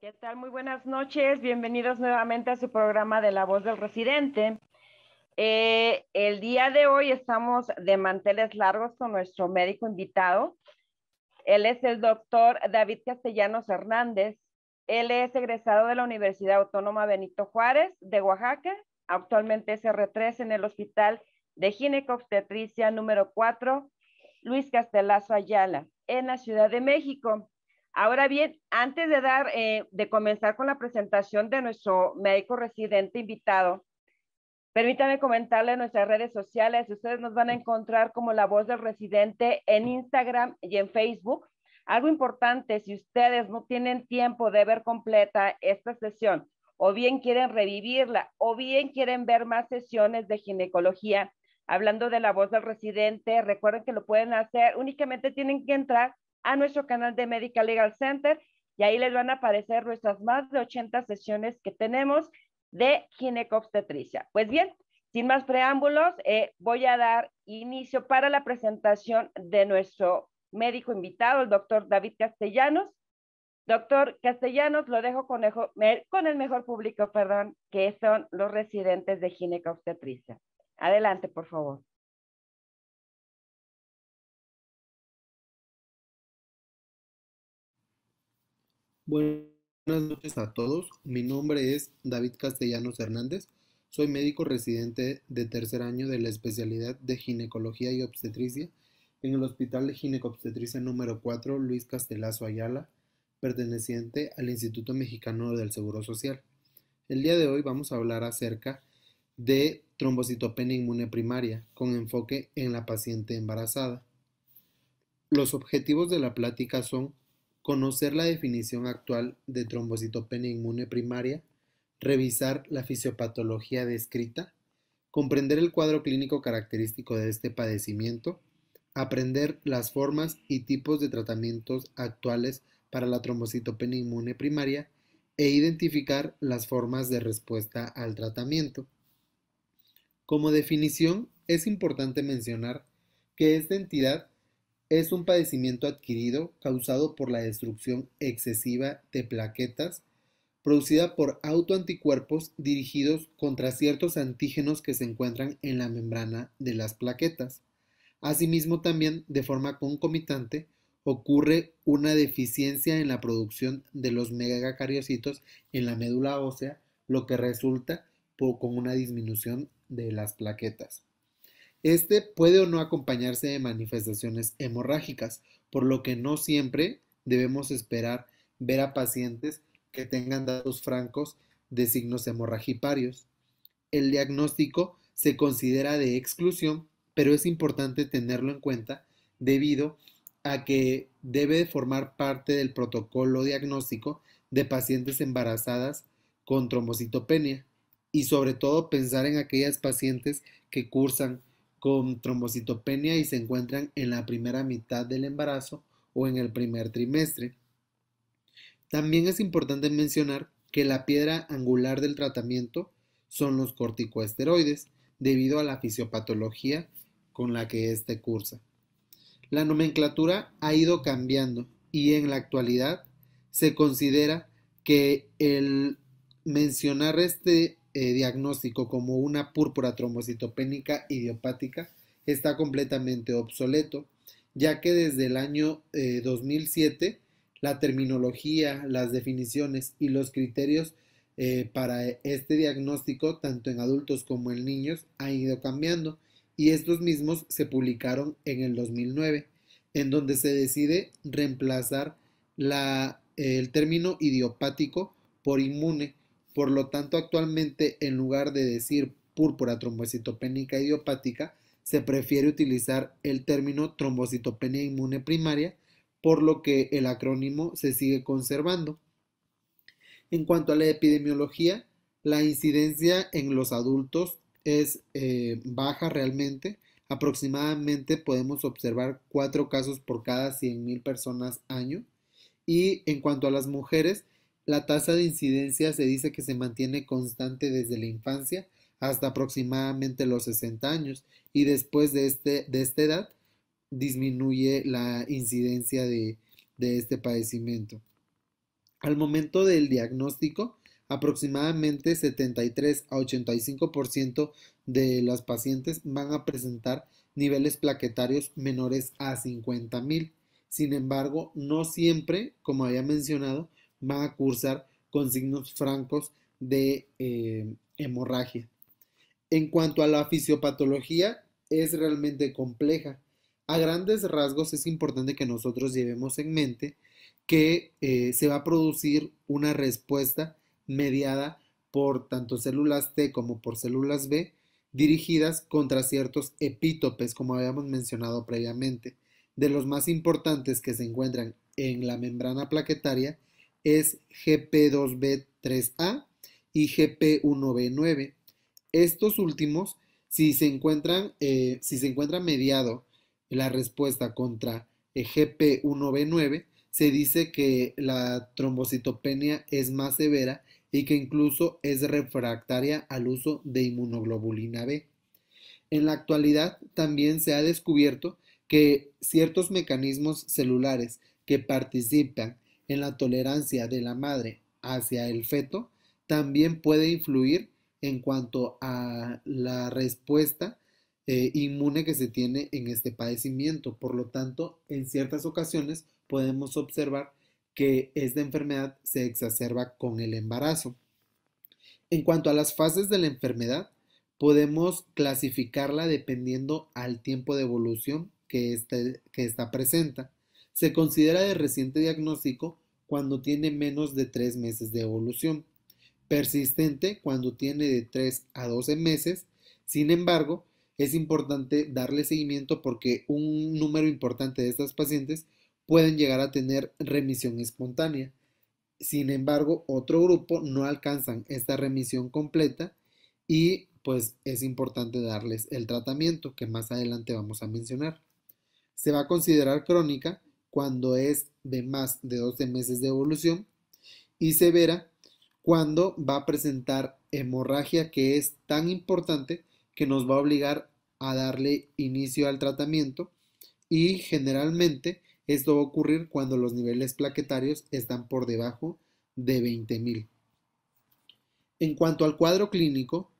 ¿Qué tal? Muy buenas noches. Bienvenidos nuevamente a su programa de La Voz del Residente. Eh, el día de hoy estamos de manteles largos con nuestro médico invitado. Él es el doctor David Castellanos Hernández. Él es egresado de la Universidad Autónoma Benito Juárez de Oaxaca. Actualmente es R3 en el Hospital de Ginecobstetricia número 4, Luis Castelazo Ayala, en la Ciudad de México. Ahora bien, antes de dar, eh, de comenzar con la presentación de nuestro médico residente invitado, permítame comentarle en nuestras redes sociales. Ustedes nos van a encontrar como la voz del residente en Instagram y en Facebook. Algo importante, si ustedes no tienen tiempo de ver completa esta sesión, o bien quieren revivirla, o bien quieren ver más sesiones de ginecología, hablando de la voz del residente, recuerden que lo pueden hacer, únicamente tienen que entrar a nuestro canal de Medical Legal Center y ahí les van a aparecer nuestras más de 80 sesiones que tenemos de ginecobstetricia. Pues bien, sin más preámbulos, eh, voy a dar inicio para la presentación de nuestro médico invitado, el doctor David Castellanos. Doctor Castellanos, lo dejo con, con el mejor público, perdón, que son los residentes de ginecobstetricia. Adelante, por favor. Buenas noches a todos. Mi nombre es David Castellanos Hernández. Soy médico residente de tercer año de la especialidad de ginecología y obstetricia en el Hospital de Ginecobstetricia número 4 Luis Castelazo Ayala, perteneciente al Instituto Mexicano del Seguro Social. El día de hoy vamos a hablar acerca de trombocitopenia inmune primaria con enfoque en la paciente embarazada. Los objetivos de la plática son conocer la definición actual de trombocitopenia inmune primaria, revisar la fisiopatología descrita, comprender el cuadro clínico característico de este padecimiento, aprender las formas y tipos de tratamientos actuales para la trombocitopenia inmune primaria e identificar las formas de respuesta al tratamiento. Como definición, es importante mencionar que esta entidad es un padecimiento adquirido causado por la destrucción excesiva de plaquetas producida por autoanticuerpos dirigidos contra ciertos antígenos que se encuentran en la membrana de las plaquetas. Asimismo, también de forma concomitante ocurre una deficiencia en la producción de los megacariocitos en la médula ósea, lo que resulta con una disminución de las plaquetas. Este puede o no acompañarse de manifestaciones hemorrágicas, por lo que no siempre debemos esperar ver a pacientes que tengan datos francos de signos hemorragiparios. El diagnóstico se considera de exclusión, pero es importante tenerlo en cuenta debido a que debe formar parte del protocolo diagnóstico de pacientes embarazadas con trombocitopenia y sobre todo pensar en aquellas pacientes que cursan con trombocitopenia y se encuentran en la primera mitad del embarazo o en el primer trimestre. También es importante mencionar que la piedra angular del tratamiento son los corticoesteroides, debido a la fisiopatología con la que éste cursa. La nomenclatura ha ido cambiando y en la actualidad se considera que el mencionar este eh, diagnóstico como una púrpura trombocitopénica idiopática está completamente obsoleto, ya que desde el año 2007 eh, la terminología, las definiciones y los criterios eh, para este diagnóstico, tanto en adultos como en niños, han ido cambiando y estos mismos se publicaron en el 2009, en donde se decide reemplazar la, el término idiopático por inmune, por lo tanto, actualmente, en lugar de decir púrpura trombocitopénica idiopática, se prefiere utilizar el término trombocitopenia inmune primaria, por lo que el acrónimo se sigue conservando. En cuanto a la epidemiología, la incidencia en los adultos es eh, baja realmente. Aproximadamente podemos observar cuatro casos por cada 100.000 personas año. Y en cuanto a las mujeres, la tasa de incidencia se dice que se mantiene constante desde la infancia hasta aproximadamente los 60 años y después de, este, de esta edad disminuye la incidencia de, de este padecimiento. Al momento del diagnóstico, aproximadamente 73 a 85% de los pacientes van a presentar niveles plaquetarios menores a 50.000. Sin embargo, no siempre, como había mencionado, va a cursar con signos francos de eh, hemorragia. En cuanto a la fisiopatología, es realmente compleja. A grandes rasgos es importante que nosotros llevemos en mente que eh, se va a producir una respuesta mediada por tanto células T como por células B dirigidas contra ciertos epítopes, como habíamos mencionado previamente. De los más importantes que se encuentran en la membrana plaquetaria es GP2B3A y GP1B9. Estos últimos, si se encuentran, eh, si se encuentra mediado la respuesta contra eh, GP1B9, se dice que la trombocitopenia es más severa y que incluso es refractaria al uso de inmunoglobulina B. En la actualidad también se ha descubierto que ciertos mecanismos celulares que participan en la tolerancia de la madre hacia el feto también puede influir en cuanto a la respuesta eh, inmune que se tiene en este padecimiento. Por lo tanto, en ciertas ocasiones podemos observar que esta enfermedad se exacerba con el embarazo. En cuanto a las fases de la enfermedad, podemos clasificarla dependiendo al tiempo de evolución que está que está presenta. Se considera de reciente diagnóstico cuando tiene menos de 3 meses de evolución, persistente cuando tiene de 3 a 12 meses, sin embargo, es importante darle seguimiento porque un número importante de estas pacientes pueden llegar a tener remisión espontánea. Sin embargo, otro grupo no alcanzan esta remisión completa y pues es importante darles el tratamiento que más adelante vamos a mencionar. Se va a considerar crónica cuando es de más de 12 meses de evolución y severa cuando va a presentar hemorragia que es tan importante que nos va a obligar a darle inicio al tratamiento y generalmente esto va a ocurrir cuando los niveles plaquetarios están por debajo de 20.000. En cuanto al cuadro clínico,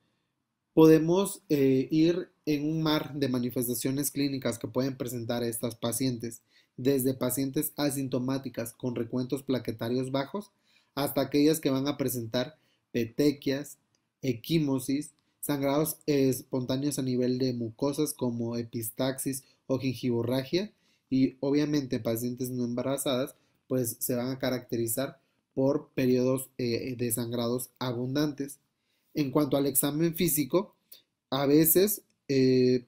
podemos eh, ir en un mar de manifestaciones clínicas que pueden presentar estas pacientes, desde pacientes asintomáticas con recuentos plaquetarios bajos hasta aquellas que van a presentar petequias, equimosis, sangrados espontáneos a nivel de mucosas como epistaxis o gingivorragia y obviamente pacientes no embarazadas pues se van a caracterizar por periodos eh, de sangrados abundantes. En cuanto al examen físico, a veces eh,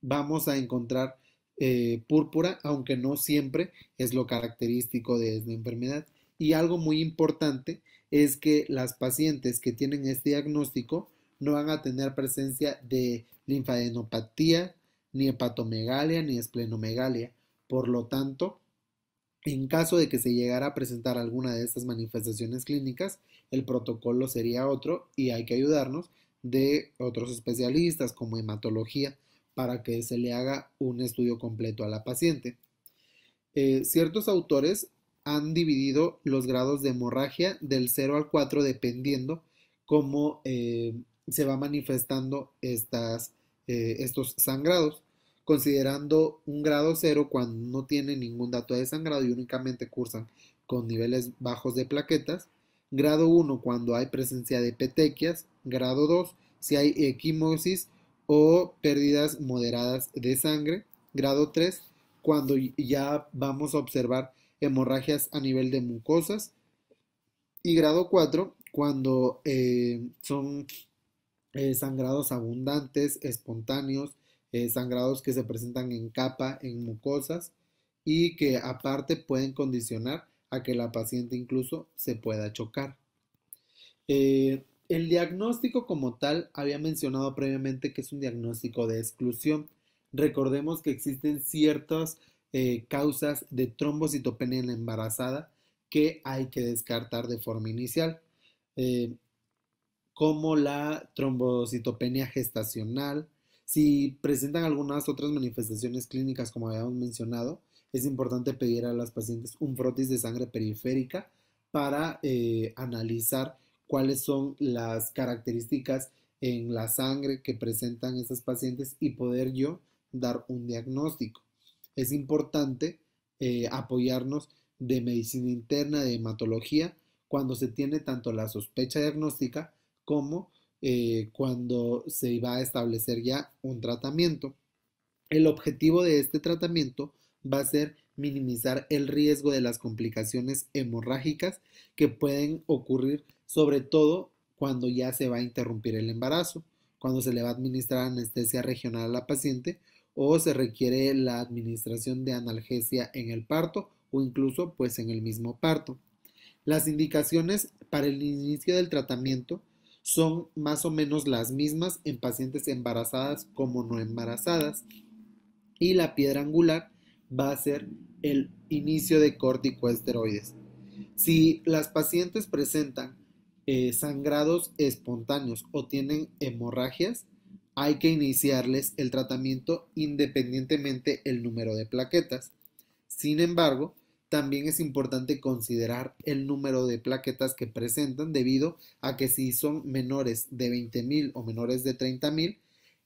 vamos a encontrar eh, púrpura, aunque no siempre es lo característico de esta enfermedad. Y algo muy importante es que las pacientes que tienen este diagnóstico no van a tener presencia de linfadenopatía, ni hepatomegalia, ni esplenomegalia. Por lo tanto, en caso de que se llegara a presentar alguna de estas manifestaciones clínicas, el protocolo sería otro y hay que ayudarnos de otros especialistas como hematología para que se le haga un estudio completo a la paciente. Eh, ciertos autores han dividido los grados de hemorragia del 0 al 4 dependiendo cómo eh, se va manifestando estas, eh, estos sangrados, considerando un grado 0 cuando no tiene ningún dato de sangrado y únicamente cursan con niveles bajos de plaquetas grado 1 cuando hay presencia de petequias, grado 2 si hay equimosis o pérdidas moderadas de sangre, grado 3 cuando ya vamos a observar hemorragias a nivel de mucosas y grado 4 cuando eh, son eh, sangrados abundantes, espontáneos, eh, sangrados que se presentan en capa, en mucosas y que aparte pueden condicionar a que la paciente incluso se pueda chocar. Eh, el diagnóstico como tal había mencionado previamente que es un diagnóstico de exclusión. Recordemos que existen ciertas eh, causas de trombocitopenia en la embarazada que hay que descartar de forma inicial, eh, como la trombocitopenia gestacional. Si presentan algunas otras manifestaciones clínicas, como habíamos mencionado, es importante pedir a las pacientes un frotis de sangre periférica para eh, analizar cuáles son las características en la sangre que presentan esas pacientes y poder yo dar un diagnóstico. Es importante eh, apoyarnos de medicina interna, de hematología, cuando se tiene tanto la sospecha diagnóstica como eh, cuando se va a establecer ya un tratamiento. El objetivo de este tratamiento va a ser minimizar el riesgo de las complicaciones hemorrágicas que pueden ocurrir sobre todo cuando ya se va a interrumpir el embarazo, cuando se le va a administrar anestesia regional a la paciente o se requiere la administración de analgesia en el parto o incluso pues en el mismo parto. Las indicaciones para el inicio del tratamiento son más o menos las mismas en pacientes embarazadas como no embarazadas y la piedra angular va a ser el inicio de corticoesteroides. Si las pacientes presentan eh, sangrados espontáneos o tienen hemorragias, hay que iniciarles el tratamiento independientemente el número de plaquetas. Sin embargo, también es importante considerar el número de plaquetas que presentan debido a que si son menores de 20.000 o menores de 30.000,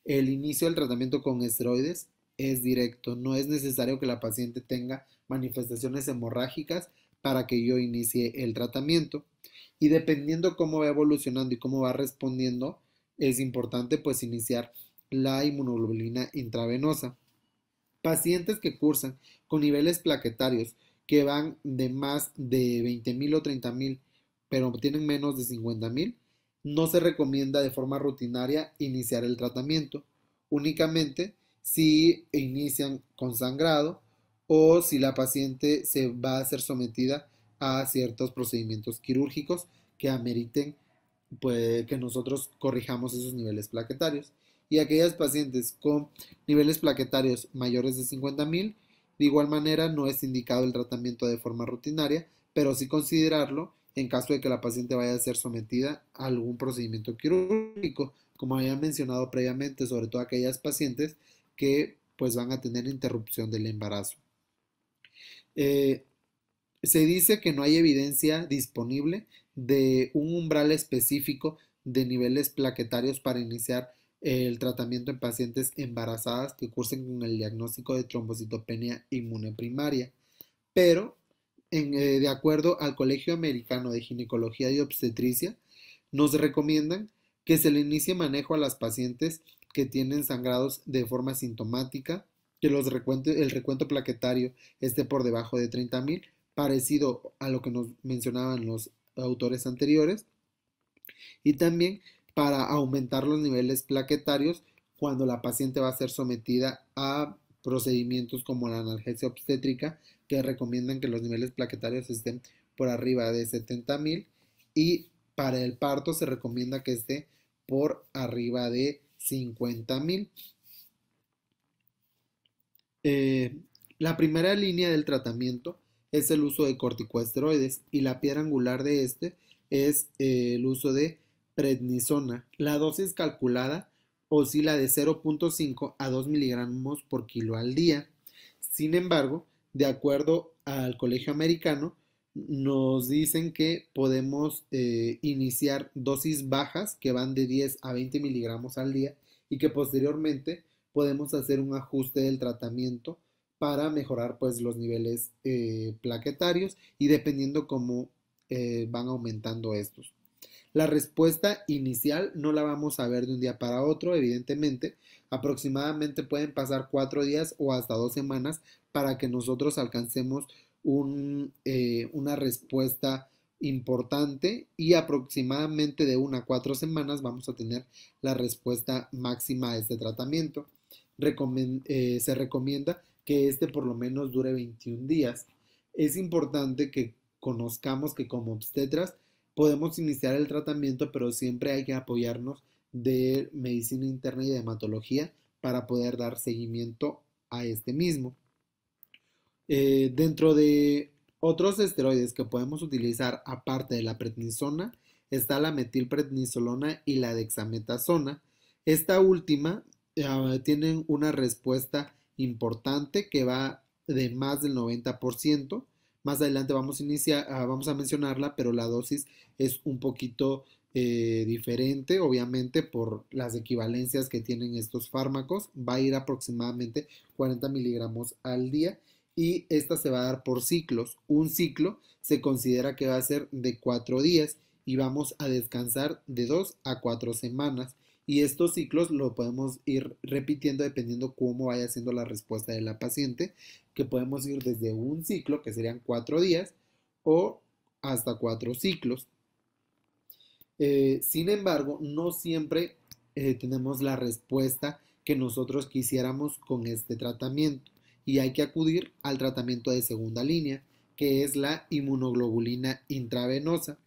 el inicio del tratamiento con esteroides es directo. No es necesario que la paciente tenga manifestaciones hemorrágicas para que yo inicie el tratamiento. Y dependiendo cómo va evolucionando y cómo va respondiendo, es importante pues iniciar la inmunoglobulina intravenosa. Pacientes que cursan con niveles plaquetarios que van de más de 20.000 o 30.000, pero tienen menos de 50.000, no se recomienda de forma rutinaria iniciar el tratamiento. Únicamente si inician con sangrado o si la paciente se va a ser sometida a ciertos procedimientos quirúrgicos que ameriten pues, que nosotros corrijamos esos niveles plaquetarios. Y aquellas pacientes con niveles plaquetarios mayores de 50.000, de igual manera no es indicado el tratamiento de forma rutinaria, pero sí considerarlo en caso de que la paciente vaya a ser sometida a algún procedimiento quirúrgico, como había mencionado previamente, sobre todo aquellas pacientes que pues van a tener interrupción del embarazo. Eh, se dice que no hay evidencia disponible de un umbral específico de niveles plaquetarios para iniciar el tratamiento en pacientes embarazadas que cursen con el diagnóstico de trombocitopenia inmune primaria. Pero, eh, de acuerdo al Colegio Americano de Ginecología y Obstetricia, nos recomiendan que se le inicie manejo a las pacientes que tienen sangrados de forma sintomática, que los el recuento plaquetario esté por debajo de 30.000, parecido a lo que nos mencionaban los autores anteriores, y también para aumentar los niveles plaquetarios cuando la paciente va a ser sometida a procedimientos como la analgesia obstétrica, que recomiendan que los niveles plaquetarios estén por arriba de 70.000 y para el parto se recomienda que esté por arriba de 50 mil. Eh, la primera línea del tratamiento es el uso de corticosteroides y la piedra angular de este es eh, el uso de prednisona. La dosis calculada oscila de 0.5 a 2 miligramos por kilo al día. Sin embargo, de acuerdo al Colegio Americano, nos dicen que podemos eh, iniciar dosis bajas que van de 10 a 20 miligramos al día y que posteriormente podemos hacer un ajuste del tratamiento para mejorar pues los niveles eh, plaquetarios y dependiendo cómo eh, van aumentando estos. La respuesta inicial no la vamos a ver de un día para otro, evidentemente. Aproximadamente pueden pasar cuatro días o hasta dos semanas para que nosotros alcancemos eh, una respuesta importante y aproximadamente de una a cuatro semanas vamos a tener la respuesta máxima a este tratamiento. Eh, se recomienda que este por lo menos dure 21 días. Es importante que conozcamos que como obstetras podemos iniciar el tratamiento, pero siempre hay que apoyarnos de medicina interna y de hematología para poder dar seguimiento a este mismo. Eh, dentro de otros esteroides que podemos utilizar aparte de la prednisona está la metilprednisolona y la dexametasona. Esta última ah, tienen una respuesta importante que va de más del 90%. Más adelante ah, vamos a, mencionarla, pero la dosis es un poquito eh, diferente, obviamente por las equivalencias que tienen estos fármacos. Va a ir aproximadamente 40 miligramos al día y esta se va a dar por ciclos. Un ciclo se considera que va a ser de cuatro días y vamos a descansar de dos a cuatro semanas. Y estos ciclos lo podemos ir repitiendo dependiendo cómo vaya siendo la respuesta de la paciente, que podemos ir desde un ciclo, que serían cuatro días, o hasta cuatro ciclos. Eh, sin embargo, no siempre eh, tenemos la respuesta que nosotros quisiéramos con este tratamiento y hay que acudir al tratamiento de segunda línea, que es la inmunoglobulina intravenosa.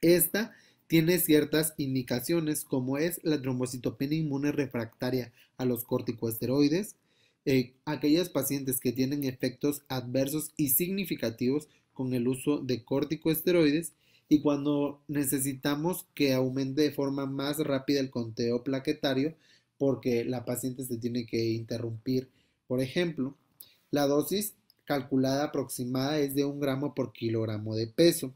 Esta tiene ciertas indicaciones como es la trombocitopenia inmune refractaria a los corticosteroides, eh, aquellas pacientes que tienen efectos adversos y significativos con el uso de corticosteroides y cuando necesitamos que aumente de forma más rápida el conteo plaquetario porque la paciente se tiene que interrumpir por ejemplo, la dosis calculada aproximada es de un gramo por kilogramo de peso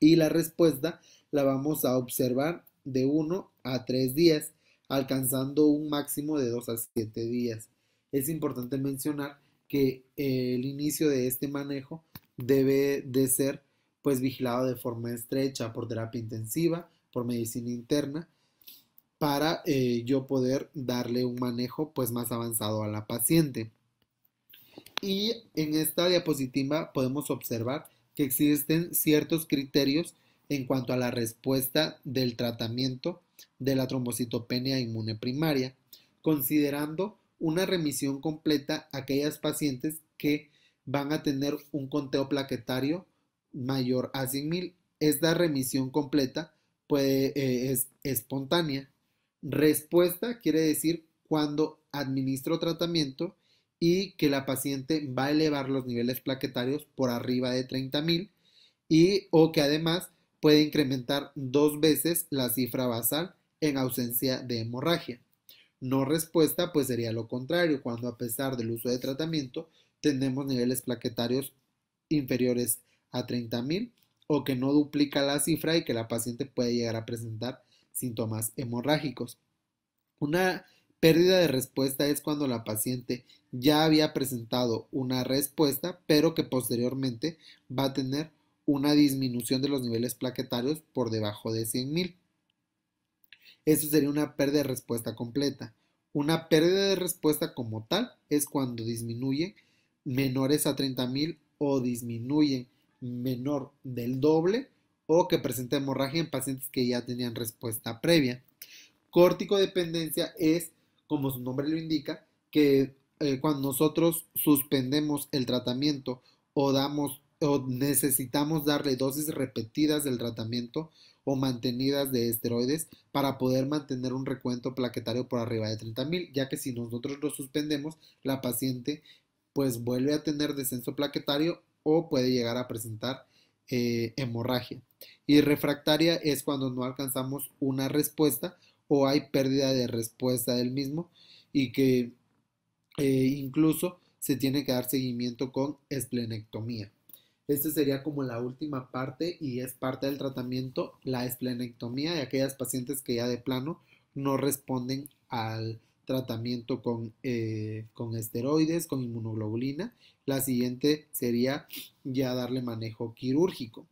y la respuesta la vamos a observar de 1 a 3 días, alcanzando un máximo de 2 a 7 días. Es importante mencionar que eh, el inicio de este manejo debe de ser pues vigilado de forma estrecha por terapia intensiva, por medicina interna para eh, yo poder darle un manejo pues más avanzado a la paciente. Y en esta diapositiva podemos observar que existen ciertos criterios en cuanto a la respuesta del tratamiento de la trombocitopenia inmune primaria, considerando una remisión completa a aquellas pacientes que van a tener un conteo plaquetario mayor a 100.000. Esta remisión completa eh, es espontánea Respuesta quiere decir cuando administro tratamiento y que la paciente va a elevar los niveles plaquetarios por arriba de 30.000 y o que además puede incrementar dos veces la cifra basal en ausencia de hemorragia. No respuesta pues sería lo contrario, cuando a pesar del uso de tratamiento tenemos niveles plaquetarios inferiores a 30.000 o que no duplica la cifra y que la paciente puede llegar a presentar síntomas hemorrágicos. Una pérdida de respuesta es cuando la paciente ya había presentado una respuesta, pero que posteriormente va a tener una disminución de los niveles plaquetarios por debajo de 100.000. Eso sería una pérdida de respuesta completa. Una pérdida de respuesta como tal es cuando disminuye menores a 30.000 o disminuye menor del doble o que presenta hemorragia en pacientes que ya tenían respuesta previa. Corticodependencia es, como su nombre lo indica, que eh, cuando nosotros suspendemos el tratamiento o damos o necesitamos darle dosis repetidas del tratamiento o mantenidas de esteroides para poder mantener un recuento plaquetario por arriba de 30.000, ya que si nosotros lo suspendemos, la paciente pues vuelve a tener descenso plaquetario o puede llegar a presentar eh, hemorragia. Y refractaria es cuando no alcanzamos una respuesta o hay pérdida de respuesta del mismo y que eh, incluso se tiene que dar seguimiento con esplenectomía. Esta sería como la última parte y es parte del tratamiento, la esplenectomía de aquellas pacientes que ya de plano no responden al tratamiento eh, con, esteroides, con inmunoglobulina. La siguiente sería ya darle manejo quirúrgico.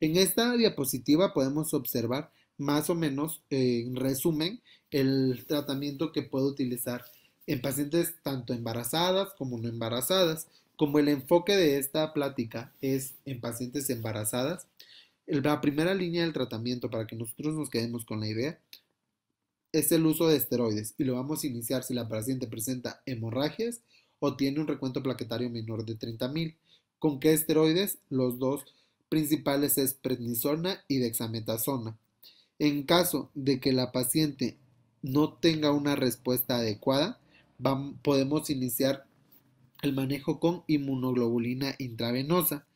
En esta diapositiva podemos observar más o menos, eh, en resumen, el tratamiento que puedo utilizar en pacientes tanto embarazadas como no embarazadas. Como el enfoque de esta plática es en pacientes embarazadas, la primera línea del tratamiento para que nosotros nos quedemos con la idea es el uso de esteroides y lo vamos a iniciar si la paciente presenta hemorragias o tiene un recuento plaquetario menor de 30.000. ¿Con qué esteroides? Los dos principales es prednisona y dexametasona. En caso de que la paciente no tenga una respuesta adecuada, podemos iniciar el manejo con inmunoglobulina intravenosa.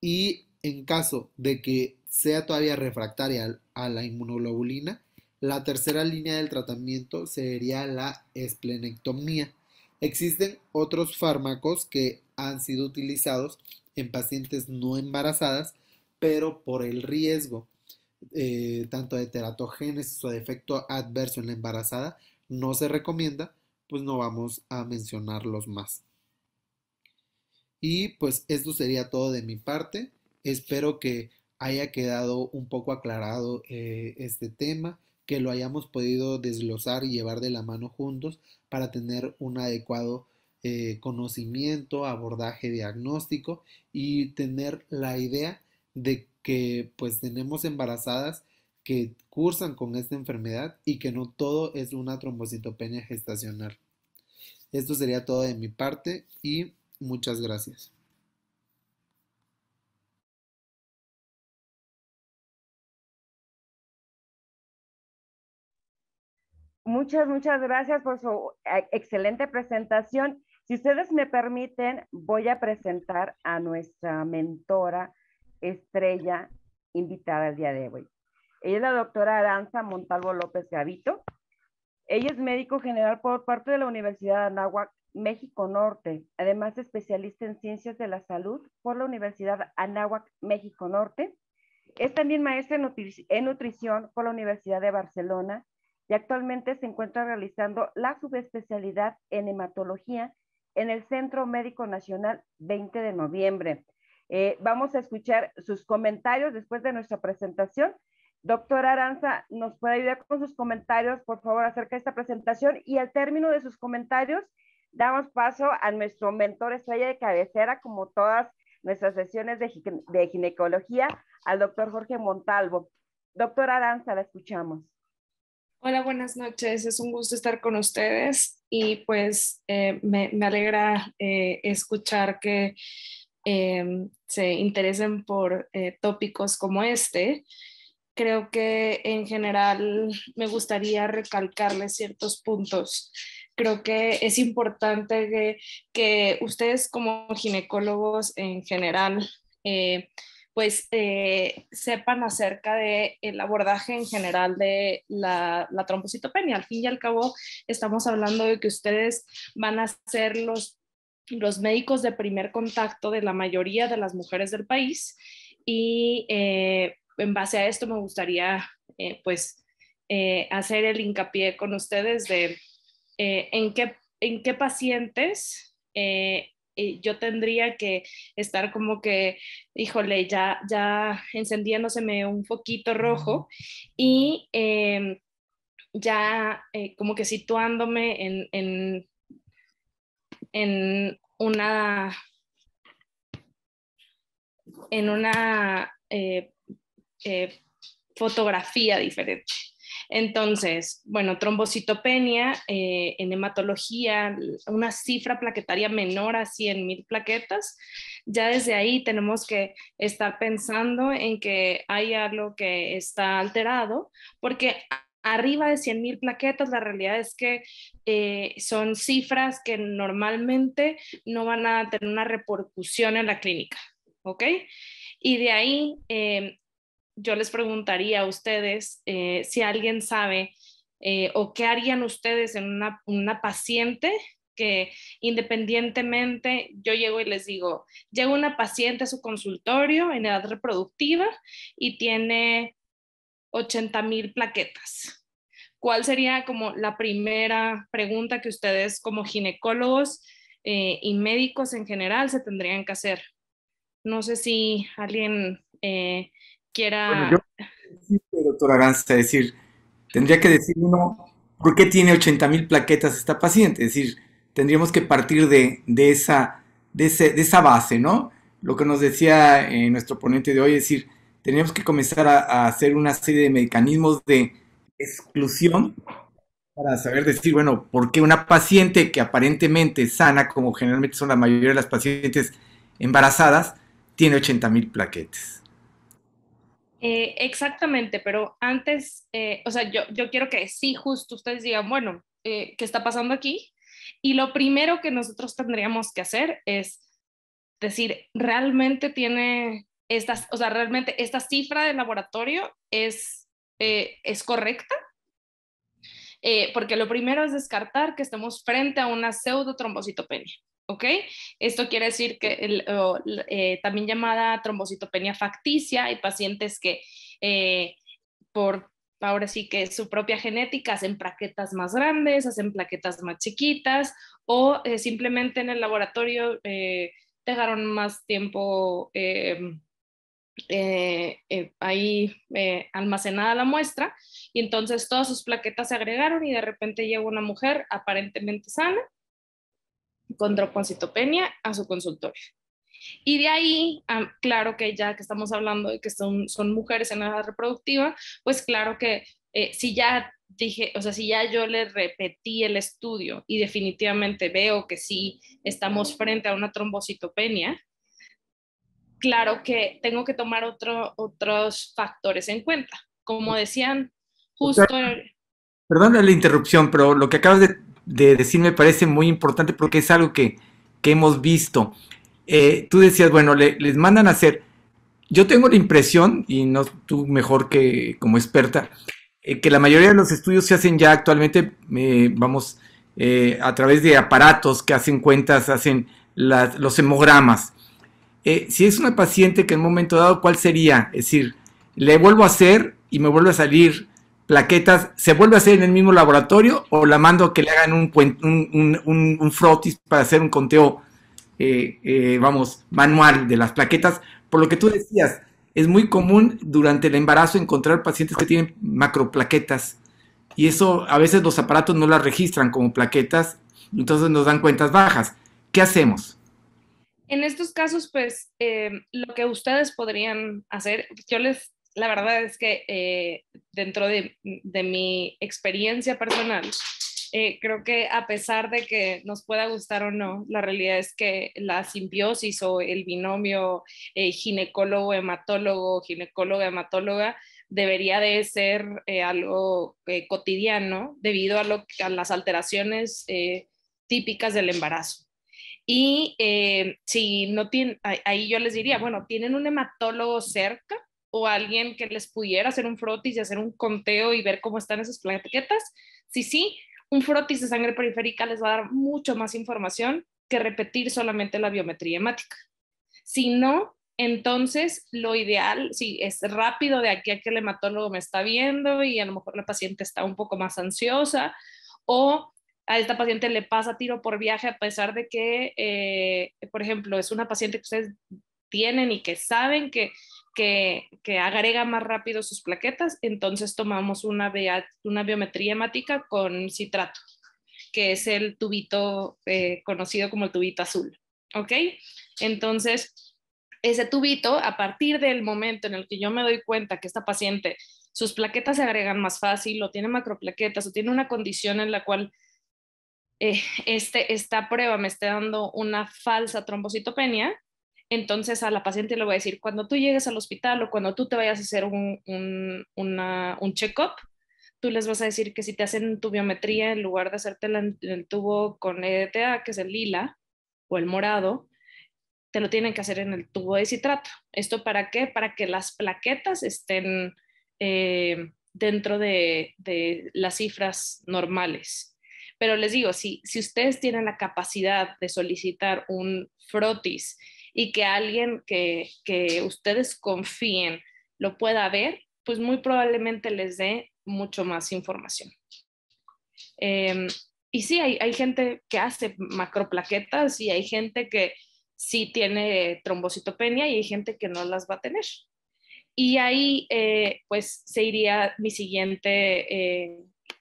Y en caso de que sea todavía refractaria a la inmunoglobulina, la tercera línea del tratamiento sería la esplenectomía. Existen otros fármacos que han sido utilizados en pacientes no embarazadas, pero por el riesgo eh, tanto de teratogénesis o de efecto adverso en la embarazada no se recomienda, pues no vamos a mencionarlos más. Y pues esto sería todo de mi parte. Espero que haya quedado un poco aclarado eh, este tema que lo hayamos podido desglosar y llevar de la mano juntos para tener un adecuado eh, conocimiento, abordaje diagnóstico y tener la idea de que pues tenemos embarazadas que cursan con esta enfermedad y que no todo es una trombocitopenia gestacional. Esto sería todo de mi parte y muchas gracias. Muchas, muchas gracias por su e, excelente presentación. Si ustedes me permiten, voy a presentar a nuestra mentora estrella invitada el día de hoy. Ella es la doctora Aranza Montalvo López Gavito. Ella es médico general por parte de la Universidad de Anáhuac, México Norte. Además, especialista en ciencias de la salud por la Universidad Anáhuac, México Norte. Es también maestra en, nutrición por la Universidad de Barcelona y actualmente se encuentra realizando la subespecialidad en hematología en el Centro Médico Nacional 20 de noviembre. Eh, vamos a escuchar sus comentarios después de nuestra presentación. Doctora Aranza, ¿nos puede ayudar con sus comentarios, por favor, acerca de esta presentación? Y al término de sus comentarios, damos paso a nuestro mentor estrella de cabecera, como todas nuestras sesiones de, de ginecología, al doctor Jorge Montalvo. Doctora Aranza, la escuchamos. Hola, buenas noches. Es un gusto estar con ustedes y pues eh, me, alegra eh, escuchar que em, se interesen por eh, tópicos como este. Creo que en general me gustaría recalcarles ciertos puntos. Creo que es importante que, que ustedes como ginecólogos en general pues eh, sepan acerca del abordaje en general de la, la, trombocitopenia. Al fin y al cabo, estamos hablando de que ustedes van a ser los, los médicos de primer contacto de la mayoría de las mujeres del país y eh, en base a esto me gustaría eh, pues hacer el hincapié con ustedes de en, qué, en qué pacientes yo tendría que estar como que, híjole, ya, ya encendiéndoseme un poquito rojo y em, ya eh, como que situándome en, en, en una en una eh, eh, fotografía diferente. Entonces, bueno, trombocitopenia, eh, en hematología, una cifra plaquetaria menor a 100 plaquetas, ya desde ahí tenemos que estar pensando en que hay algo que está alterado, porque arriba de 100.000 plaquetas, la realidad es que eh, son cifras que normalmente no van a tener una repercusión en la clínica, ¿ok? Y de ahí, em, yo les preguntaría a ustedes eh, si alguien sabe eh, o qué harían ustedes en una, paciente que independientemente yo llego y les digo, llega una paciente a su consultorio en edad reproductiva y tiene 80 mil plaquetas. ¿Cuál sería como la primera pregunta que ustedes como ginecólogos eh, y médicos en general se tendrían que hacer? No sé si alguien quiera... Bueno, yo, doctora Aranza, es decir, tendría que decir uno, ¿por qué tiene 80.000 mil plaquetas esta paciente? Es decir, tendríamos que partir de, de esa, de, esa base, ¿no? Lo que nos decía eh, nuestro ponente de hoy, es decir, tendríamos que comenzar a, hacer una serie de mecanismos de exclusión para saber decir, bueno, ¿por qué una paciente que aparentemente sana, como generalmente son la mayoría de las pacientes embarazadas, tiene 80 mil plaquetes? Eh, exactamente, pero antes, eh, o sea, yo, quiero que sí, justo ustedes digan, bueno, eh, ¿qué está pasando aquí? Y lo primero que nosotros tendríamos que hacer es decir, realmente tiene estas, o sea, realmente esta cifra de laboratorio es, es correcta. porque lo primero es descartar que estemos frente a una pseudo trombocitopenia. ¿ok? Esto quiere decir que el, eh, también llamada trombocitopenia facticia, hay pacientes que eh, por ahora sí que su propia genética hacen plaquetas más grandes, hacen plaquetas más chiquitas o eh, simplemente en el laboratorio dejaron más tiempo em, ahí almacenada la muestra y entonces todas sus plaquetas se agregaron y de repente llega una mujer aparentemente sana con trombocitopenia a su consultorio. Y de ahí, ah, claro que ya que estamos hablando de que son, son mujeres en edad reproductiva, pues claro que eh, si ya dije, o sea, si ya yo le repetí el estudio y definitivamente veo que sí estamos frente a una trombocitopenia, claro que tengo que tomar otro, otros factores en cuenta. Como decían justo... perdón la interrupción, pero lo que acabas de de decir me parece muy importante porque es algo que, hemos visto. Eh, tú decías, bueno, les mandan a hacer. Yo tengo la impresión, y no tú mejor que como experta, eh, que la mayoría de los estudios se hacen ya actualmente, eh, vamos, a través de aparatos que hacen cuentas, hacen los hemogramas. si es una paciente que en un momento dado, ¿cuál sería? Es decir, le vuelvo a hacer y me vuelve a salir plaquetas, ¿se vuelve a hacer en el mismo laboratorio o la mando a que le hagan un, un, un, frotis para hacer un conteo, eh, eh, vamos, manual de las plaquetas? Por lo que tú decías, es muy común durante el embarazo encontrar pacientes que tienen macroplaquetas y eso a veces los aparatos no las registran como plaquetas, entonces nos dan cuentas bajas. ¿Qué hacemos? En estos casos, pues eh, lo que ustedes podrían hacer, yo les la verdad es que eh, dentro de, mi experiencia personal, eh, creo que a pesar de que nos pueda gustar o no, la realidad es que la simbiosis o el binomio eh, ginecólogo-hematólogo, ginecóloga-hematóloga, debería de ser algo cotidiano debido a, lo, a las alteraciones típicas del embarazo. Y si no tienen, ahí yo les diría, bueno, ¿tienen un hematólogo cerca? o alguien que les pudiera hacer un frotis y hacer un conteo y ver cómo están esas plaquetas. Si sí, un frotis de sangre periférica les va a dar mucho más información que repetir solamente la biometría hemática. Si no, entonces lo ideal, si es rápido de aquí a que el hematólogo me está viendo y a lo mejor la paciente está un poco más ansiosa o a esta paciente le pasa tiro por viaje a pesar de que, eh, por ejemplo, es una paciente que ustedes tienen y que saben que que, agrega más rápido sus plaquetas, entonces tomamos una, una biometría hemática con citrato, que es el tubito eh, conocido como el tubito azul. ¿Ok? Entonces, ese tubito, a partir del momento en el que yo me doy cuenta que esta paciente, sus plaquetas se agregan más fácil, o tiene macroplaquetas, o tiene una condición en la cual eh, este, esta prueba me está dando una falsa trombocitopenia, entonces a la paciente le voy a decir, cuando tú llegues al hospital o cuando tú te vayas a hacer un, un, check-up, tú les vas a decir que si te hacen tu biometría, en lugar de hacerte el, el tubo con EDTA, que es el lila o el morado, te lo tienen que hacer en el tubo de citrato. ¿Esto para qué? Para que las plaquetas estén eh, dentro de, las cifras normales. Pero les digo, si, si ustedes tienen la capacidad de solicitar un frotis y que alguien que, ustedes confíen lo pueda ver, pues muy probablemente les dé mucho más información. Em, y sí, hay, gente que hace macroplaquetas y hay gente que sí tiene trombocitopenia y hay gente que no las va a tener. Y ahí, eh, pues, se iría mi siguiente, eh,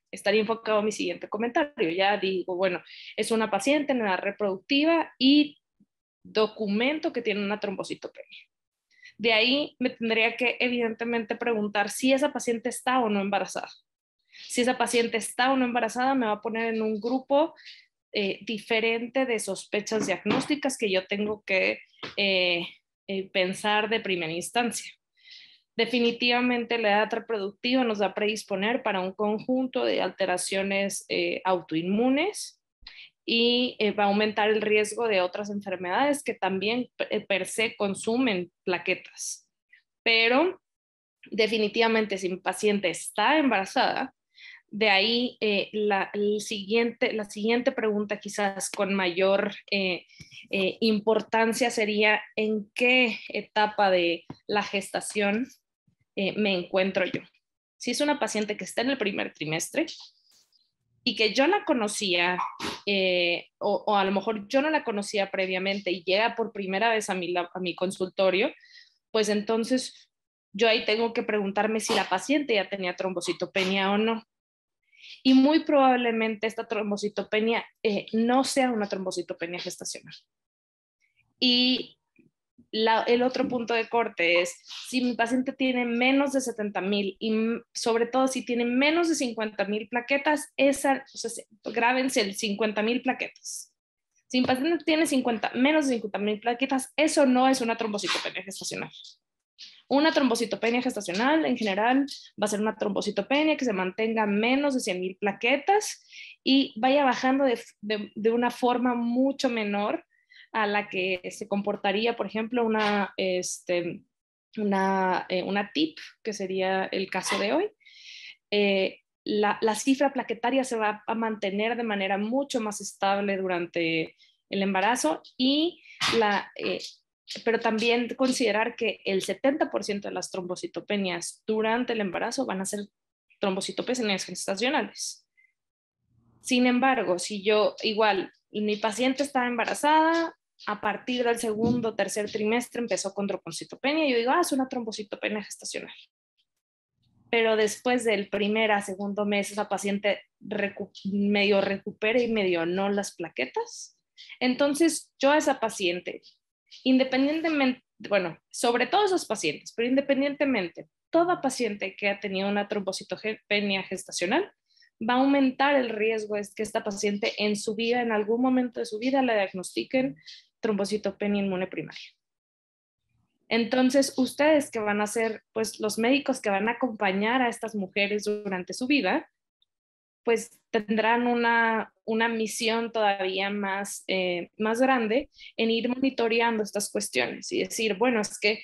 estaría enfocado mi siguiente comentario. Ya digo, bueno, es una paciente en edad reproductiva y documento que tiene una trombocitopenia. De ahí me tendría que evidentemente preguntar si esa paciente está o no embarazada. Si esa paciente está o no embarazada, me va a poner en un grupo eh, diferente de sospechas diagnósticas que yo tengo que eh, eh, pensar de primera instancia. Definitivamente la edad reproductiva nos va a predisponer para un conjunto de alteraciones autoinmunes, y eh, va a aumentar el riesgo de otras enfermedades que también eh, per se consumen plaquetas. Pero definitivamente si mi paciente está embarazada, de ahí eh, la, siguiente, la siguiente pregunta quizás con mayor importancia sería en qué etapa de la gestación me encuentro yo. Si es una paciente que está en el primer trimestre, y que yo la conocía, eh, o, a lo mejor yo no la conocía previamente y llega por primera vez a mi, a mi consultorio, pues entonces yo ahí tengo que preguntarme si la paciente ya tenía trombocitopenia o no. Y muy probablemente esta trombocitopenia eh, no sea una trombocitopenia gestacional. Y el otro punto de corte es si mi paciente tiene menos de 70.000 mil y sobre todo si tiene menos de 50.000 mil plaquetas, esa, o grábense el 50 mil plaquetas. Si mi paciente tiene 50, menos de 50 mil plaquetas, eso no es una trombocitopenia gestacional. Una trombocitopenia gestacional en general va a ser una trombocitopenia que se mantenga menos de 100 mil plaquetas y vaya bajando de una forma mucho menor a la que se comportaría, por ejemplo, una, este, una, eh, TIP, que sería el caso de hoy, eh, la, cifra plaquetaria se va a mantener de manera mucho más estable durante el embarazo y la, eh, pero también considerar que el 70% de las trombocitopenias durante el embarazo van a ser trombocitopenias gestacionales. Sin embargo, si yo igual mi paciente está embarazada, a partir del segundo, tercer trimestre empezó con trombocitopenia. Yo digo, ah, es una trombocitopenia gestacional. Pero después del primer a segundo mes, esa paciente medio recupera y medio no las plaquetas. Entonces, yo a esa paciente, independientemente, bueno, sobre todos esos pacientes, pero independientemente, toda paciente que ha tenido una trombocitopenia gestacional va a aumentar el riesgo es que esta paciente en su vida, en algún momento de su vida, la diagnostiquen trombocitopenia inmune primaria. Entonces, ustedes que van a ser, pues, los médicos que van a acompañar a estas mujeres durante su vida, pues tendrán una, una misión todavía más, eh, más grande en ir monitoreando estas cuestiones y decir, bueno, es que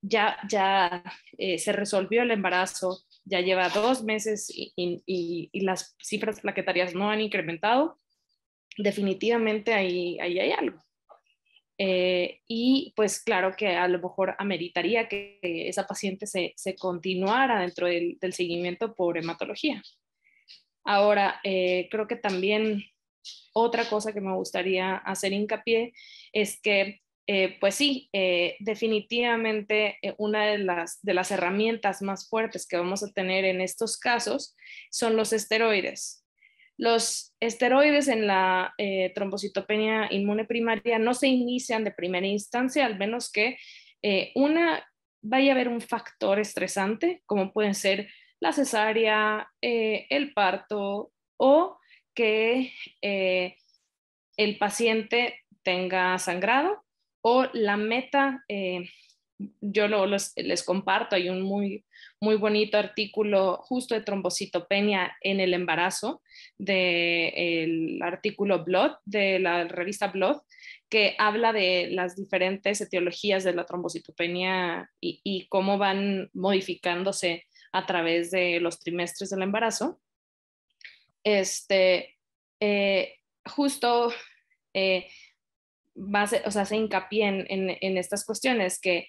ya, ya eh, se resolvió el embarazo, ya lleva dos meses y, las cifras plaquetarias no han incrementado, definitivamente ahí, ahí hay algo. Eh, y pues claro que a lo mejor ameritaría que esa paciente se, continuara dentro del, seguimiento por hematología. Ahora, eh, creo que también otra cosa que me gustaría hacer hincapié es que, eh, pues sí, definitivamente una de las herramientas más fuertes que vamos a tener en estos casos son los esteroides. Los esteroides en la eh, trombocitopenia inmune primaria no se inician de primera instancia, al menos que eh, una vaya a haber un factor estresante, como pueden ser la cesárea, eh, el parto o que el paciente tenga sangrado o la meta yo les comparto, hay un muy, bonito artículo justo de trombocitopenia en el embarazo, del artículo Blood, de la revista Blood, que habla de las diferentes etiologías de la trombocitopenia y, cómo van modificándose a través de los trimestres del embarazo. Este, eh, justo... Eh, o se hincapié en, estas cuestiones, que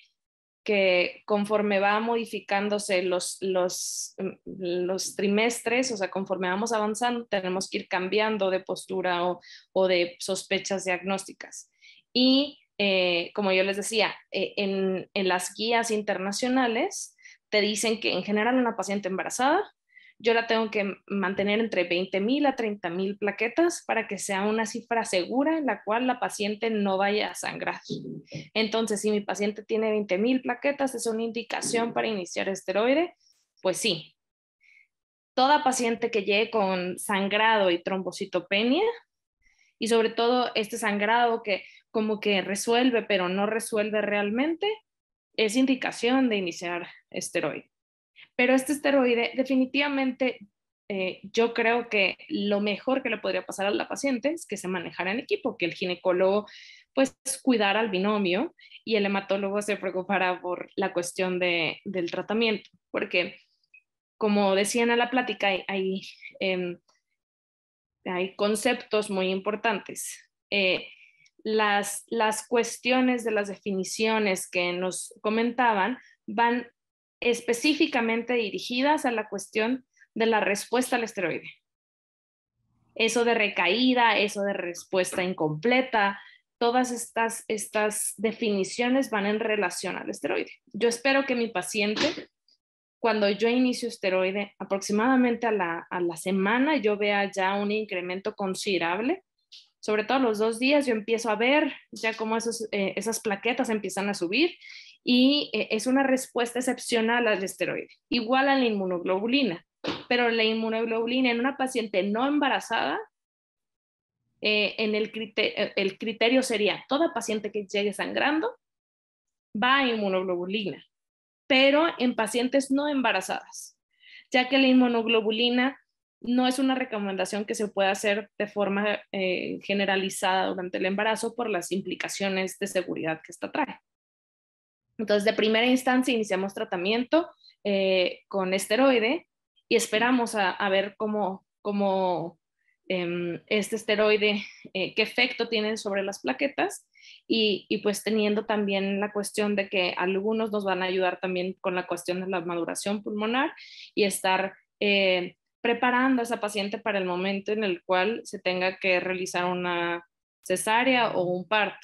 que conforme va modificándose mm, los, trimestres, o sea, conforme vamos avanzando, tenemos que ir cambiando de postura o, de sospechas diagnósticas. Y eh, como yo les decía, eh, en las guías internacionales te dicen que en general una paciente embarazada yo la tengo que mantener entre 20.000 a 30.000 plaquetas para que sea una cifra segura en la cual la paciente no vaya a sangrar. Entonces, si mi paciente tiene 20.000 plaquetas, ¿es una indicación para iniciar esteroide? Pues sí. Toda paciente que llegue con sangrado y trombocitopenia, y sobre todo este sangrado que como que resuelve pero no resuelve realmente, es indicación de iniciar esteroide. Pero este esteroide definitivamente eh, yo creo que lo mejor que le podría pasar a la paciente es que se manejara en equipo, que el ginecólogo pues cuidara al binomio y el hematólogo se preocupara por la cuestión del tratamiento, porque como decían en la plática, hay, em, conceptos muy importantes. Eh, las, las cuestiones de las definiciones que nos comentaban van específicamente dirigidas a la cuestión de la respuesta al esteroide. Eso de recaída, eso de respuesta incompleta, todas estas, estas definiciones van en relación al esteroide. Yo espero que mi paciente, cuando yo inicio esteroide, aproximadamente a la, semana, yo vea ya un incremento considerable. Sobre todo los dos días yo empiezo a ver ya cómo eh, esas plaquetas empiezan a subir y eh, es una respuesta excepcional al esteroide, igual a la inmunoglobulina, pero la inmunoglobulina en una paciente no embarazada, eh, en el, criterio, eh, el criterio sería toda paciente que llegue sangrando va a inmunoglobulina, pero en pacientes no embarazadas, ya que la inmunoglobulina no es una recomendación que se pueda hacer de forma generalizada durante el embarazo por las implicaciones de seguridad que esta trae. Entonces, de primera instancia iniciamos tratamiento eh, con esteroide y esperamos a, ver cómo, em, este esteroide, eh, qué efecto tiene sobre las plaquetas y, y, pues teniendo también la cuestión de que algunos nos van a ayudar también con la cuestión de la maduración pulmonar y estar eh, preparando a esa paciente para el momento en el cual se tenga que realizar una cesárea o un parto.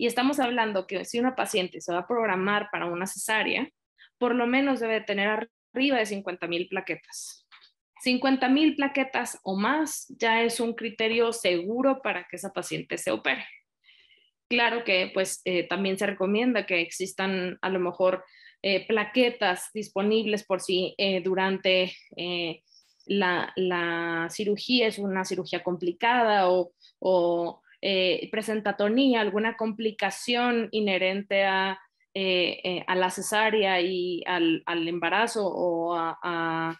Y estamos hablando que si una paciente se va a programar para una cesárea, por lo menos debe tener arriba de 50.000 plaquetas. 50.000 plaquetas o más ya es un criterio seguro para que esa paciente se opere. Claro que pues eh, también se recomienda que existan a lo mejor eh, plaquetas disponibles por si eh, durante la, cirugía es una cirugía complicada o eh, presentatonía, alguna complicación inherente eh, eh, a, la cesárea y al, embarazo o a,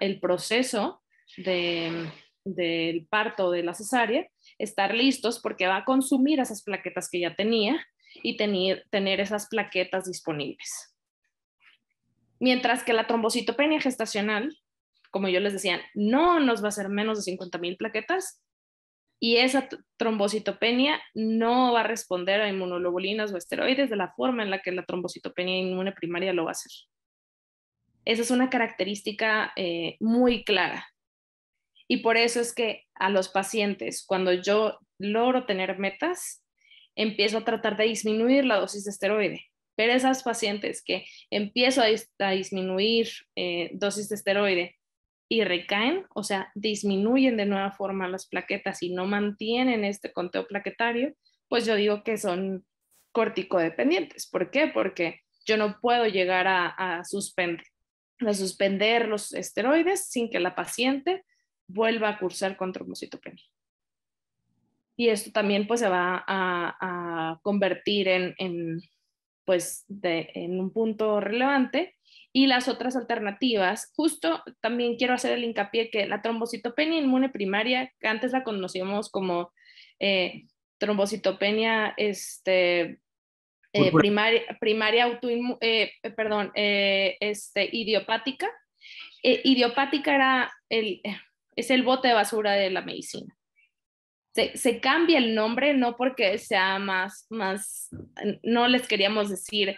el proceso del parto de la cesárea, estar listos porque va a consumir esas plaquetas que ya tenía y tener, tener esas plaquetas disponibles. Mientras que la trombocitopenia gestacional, como yo les decía, no nos va a ser menos de 50.000 plaquetas, y esa trombocitopenia no va a responder a inmunoglobulinas o esteroides de la forma en la que la trombocitopenia inmune primaria lo va a hacer. Esa es una característica eh, muy clara. Y por eso es que a los pacientes, cuando yo logro tener metas, empiezo a tratar de disminuir la dosis de esteroide. Pero esas pacientes que empiezo a, disminuir eh, dosis de esteroide y recaen, o sea, disminuyen de nueva forma las plaquetas y no mantienen este conteo plaquetario, pues yo digo que son corticodependientes. ¿Por qué? Porque yo no puedo llegar a, suspender, los esteroides sin que la paciente vuelva a cursar con trombocitopenia. Y esto también pues se va a, convertir en, pues en un punto relevante y las otras alternativas. Justo también quiero hacer el hincapié que la trombocitopenia inmune primaria, que antes la conocíamos como eh, trombocitopenia este, eh, primaria, primaria autoinmune, eh, perdón, este, idiopática. E, idiopática era el, es el bote de basura de la medicina. Se, cambia el nombre no porque sea más, más no les queríamos decir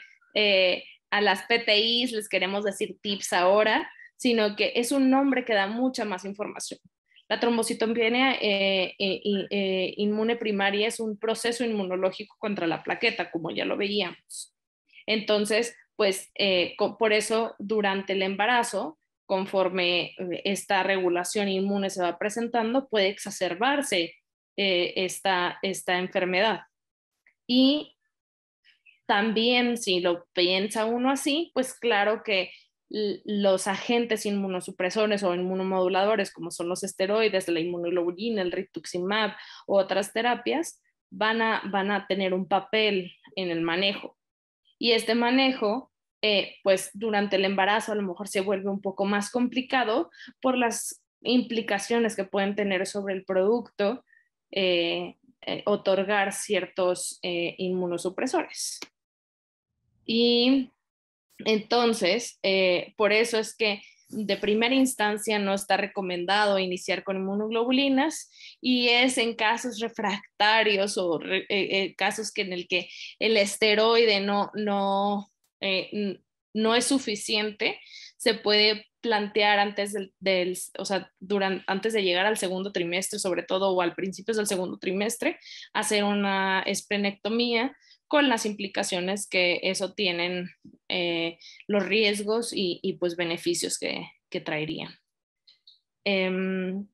a las PTIs les queremos decir tips ahora, sino que es un nombre que da mucha más información. La trombocitopenia eh, eh, eh, inmune primaria es un proceso inmunológico contra la plaqueta, como ya lo veíamos. Entonces, pues por eso durante el embarazo, conforme esta regulación inmune se va presentando, puede exacerbarse esta, esta enfermedad. Y también si lo piensa uno así, pues claro que los agentes inmunosupresores o inmunomoduladores, como son los esteroides, la inmunoglobulina, el rituximab u otras terapias, van a, tener un papel en el manejo. Y este manejo, eh, pues durante el embarazo a lo mejor se vuelve un poco más complicado por las implicaciones que pueden tener sobre el producto eh, eh, otorgar ciertos inmunosupresores. Y entonces, eh, por eso es que de primera instancia no está recomendado iniciar con inmunoglobulinas y es en casos refractarios o eh, eh, casos en el que el esteroide no, no, es suficiente, se puede plantear antes del, o durante, antes de llegar al segundo trimestre, sobre todo, o al principio del segundo trimestre, hacer una esplenectomía con las implicaciones que eso tienen, eh, los riesgos y, pues beneficios que, que traería. Em,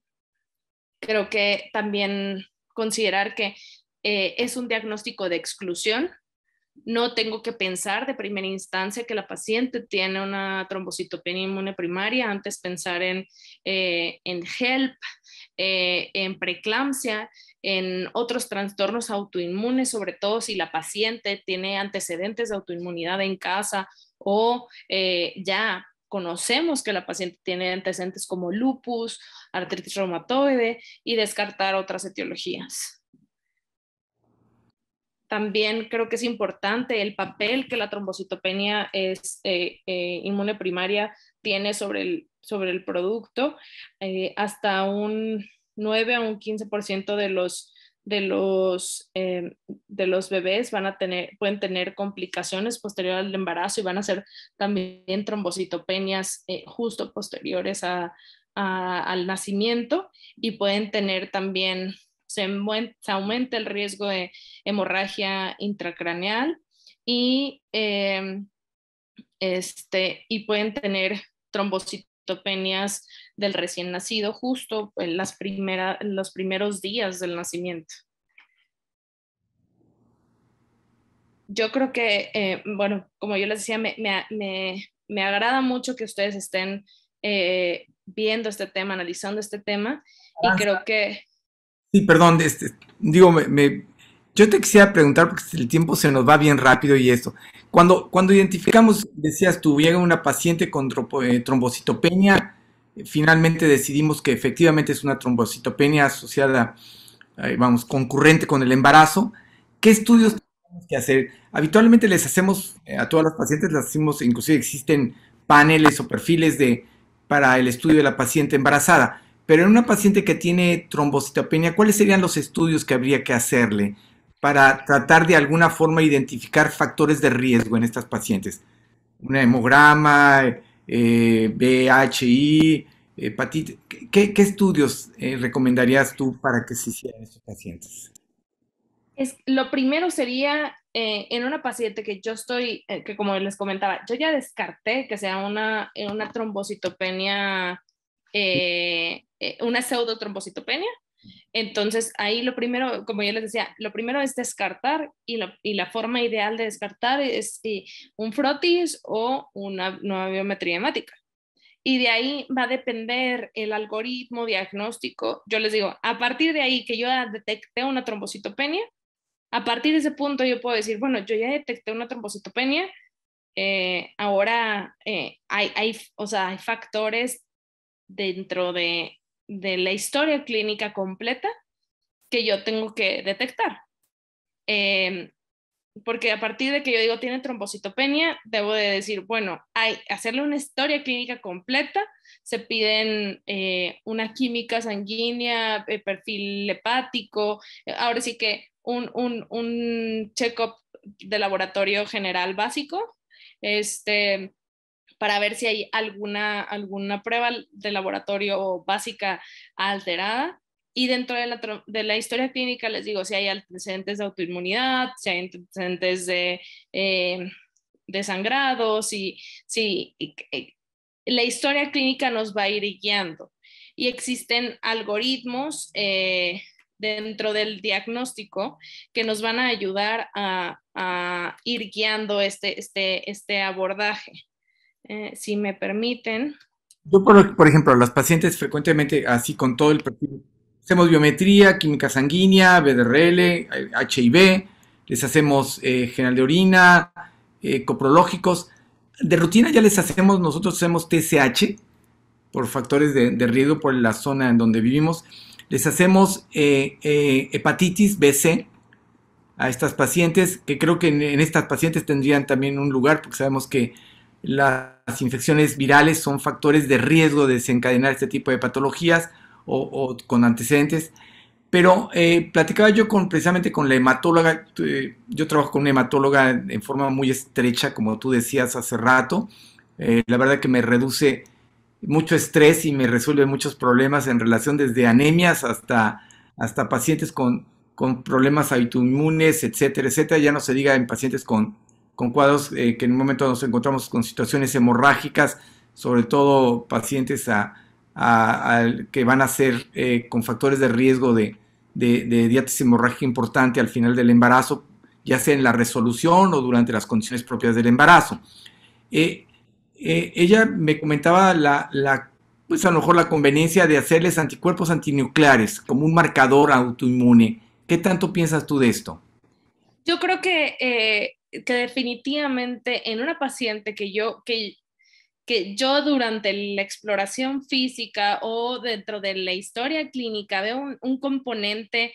creo que también considerar que eh, es un diagnóstico de exclusión. No tengo que pensar de primera instancia que la paciente tiene una trombocitopenia inmune primaria, antes pensar en, eh, en HELP, en preeclampsia, en otros trastornos autoinmunes, sobre todo si la paciente tiene antecedentes de autoinmunidad en casa o eh, ya conocemos que la paciente tiene antecedentes como lupus, artritis reumatoide y descartar otras etiologías. También creo que es importante el papel que la trombocitopenia es, eh, eh, inmune primaria tiene sobre el, sobre el producto. hasta un 9 a un 15% de los, de, los, eh, de los bebés van a tener, pueden tener complicaciones posterior al embarazo y van a ser también trombocitopenias eh, justo posteriores al nacimiento y pueden tener también, se, aumenta el riesgo de hemorragia intracraneal y, eh, este, y pueden tener trombocitopenias del recién nacido justo en las los primeros días del nacimiento. Yo creo que, eh, bueno, como yo les decía, me, me, agrada mucho que ustedes estén eh, viendo este tema, analizando este tema, y ah, creo que... Sí, perdón, este, digo, yo te quisiera preguntar, porque el tiempo se nos va bien rápido y esto. Cuando, cuando identificamos, decías tuviera una paciente con eh, trombocitopenia finalmente decidimos que efectivamente es una trombocitopenia asociada, eh, vamos, concurrente con el embarazo. ¿Qué estudios tenemos que hacer? Habitualmente les hacemos eh, a todas las pacientes, las hacemos, inclusive existen paneles o perfiles de, para el estudio de la paciente embarazada. Pero en una paciente que tiene trombocitopenia, ¿cuáles serían los estudios que habría que hacerle para tratar de alguna forma identificar factores de riesgo en estas pacientes? ¿Un hemograma? Eh, BHI, hepatitis. Eh, ¿Qué, estudios eh, recomendarías tú para que se hicieran estos pacientes? Es, lo primero sería en una paciente que yo estoy, que como les comentaba, yo ya descarté que sea una, una trombocitopenia, una pseudotrombocitopenia, entonces, ahí lo primero, como yo les decía, lo primero es descartar y, y la forma ideal de descartar es eh, un frotis o una nueva biometría hemática. Y de ahí va a depender el algoritmo diagnóstico. Yo les digo, a partir de ahí que yo detecté una trombocitopenia, a partir de ese punto yo puedo decir, bueno, yo ya detecté una trombocitopenia, eh, ahora eh, hay, hay, o sea, hay factores dentro de de la historia clínica completa que yo tengo que detectar. Eh, porque a partir de que yo digo tiene trombocitopenia, debo de decir, bueno, hay, hacerle una historia clínica completa, se piden eh, una química sanguínea, eh, perfil hepático, ahora sí que un, un, un check-up de laboratorio general básico, este, para ver si hay alguna, alguna prueba de laboratorio básica alterada. Y dentro de la, historia clínica les digo si hay antecedentes de autoinmunidad, si hay antecedentes de, eh, de sangrado, si, si la historia clínica nos va a ir guiando. Y existen algoritmos eh, dentro del diagnóstico que nos van a ayudar a, a ir guiando este, este, este abordaje. Eh, si me permiten. Yo, por, por ejemplo, a las pacientes frecuentemente, así con todo el perfil, hacemos biometría, química sanguínea, BDRL, HIV, les hacemos eh, general de orina, eh, coprológicos. De rutina ya les hacemos, nosotros hacemos TSH por factores de, riesgo por la zona en donde vivimos. Les hacemos hepatitis BC, a estas pacientes, que creo que en, estas pacientes tendrían también un lugar, porque sabemos que las infecciones virales son factores de riesgo de desencadenar este tipo de patologías o, con antecedentes. Pero eh, platicaba yo precisamente con la hematóloga, eh, yo trabajo con una hematóloga en forma muy estrecha, como tú decías hace rato. Eh, la verdad que me reduce mucho estrés y me resuelve muchos problemas en relación desde anemias hasta, hasta pacientes con, con problemas autoinmunes, etcétera, etcétera. Ya no se diga en pacientes con con cuadros eh, que en un momento nos encontramos con situaciones hemorrágicas, sobre todo pacientes a, que van a ser eh, con factores de riesgo de, de, hemorrágica importante al final del embarazo, ya sea en la resolución o durante las condiciones propias del embarazo. Eh, ella me comentaba la, pues, a lo mejor la conveniencia de hacerles anticuerpos antinucleares como un marcador autoinmune. ¿Qué tanto piensas tú de esto? Yo creo que que definitivamente en una paciente que yo, que, yo durante la exploración física o dentro de la historia clínica veo un, componente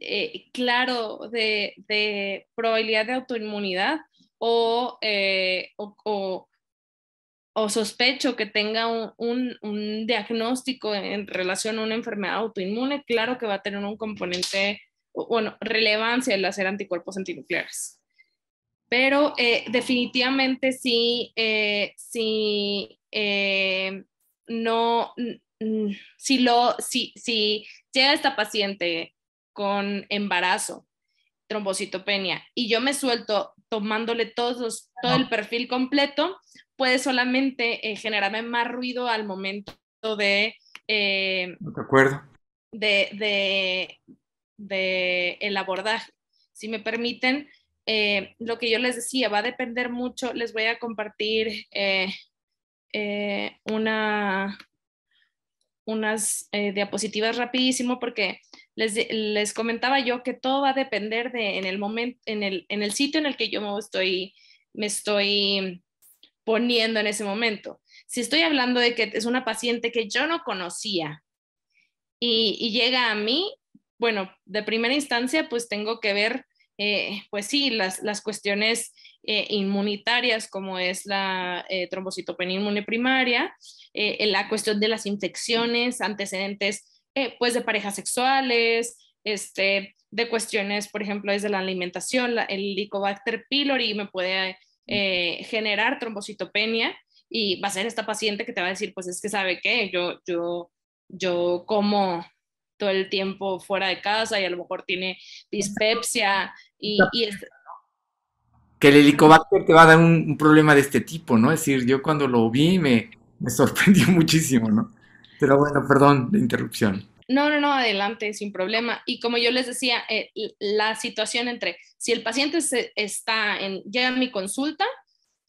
eh, claro de, probabilidad de autoinmunidad o, eh, o, sospecho que tenga un, un, diagnóstico en relación a una enfermedad autoinmune, claro que va a tener un componente, bueno, relevancia el hacer anticuerpos antinucleares pero eh, definitivamente sí, eh, sí, eh, no, si lo, si, si llega esta paciente con embarazo, trombocitopenia, y yo me suelto tomándole todos todo el perfil completo, puede solamente generarme más ruido al momento de... acuerdo. De, de, de el abordaje. Si me permiten, eh, lo que yo les decía, va a depender mucho, les voy a compartir eh, eh, una, unas diapositivas rapidísimo porque les, comentaba yo que todo va a depender de en el momento, en el, en el sitio en el que yo me estoy, me estoy poniendo en ese momento. Si estoy hablando de que es una paciente que yo no conocía y, y llega a mí, bueno, de primera instancia, pues tengo que ver eh, pues sí, las, las cuestiones eh, inmunitarias como es la eh, trombocitopenia inmune primaria, la cuestión de las infecciones, antecedentes pues de parejas sexuales, este, de cuestiones, por ejemplo, desde la alimentación, el licobacter pylori me puede generar trombocitopenia y va a ser esta paciente que te va a decir, pues es que sabe que yo, yo, yo como todo el tiempo fuera de casa y a lo mejor tiene dispepsia y, Que el helicobacter te va a dar un, problema de este tipo, ¿no? Es decir, yo cuando lo vi me, sorprendió muchísimo, ¿no? Pero bueno, perdón la interrupción. No, no, no, adelante, sin problema. Y como yo les decía, eh, la situación entre si el paciente está en llega a mi consulta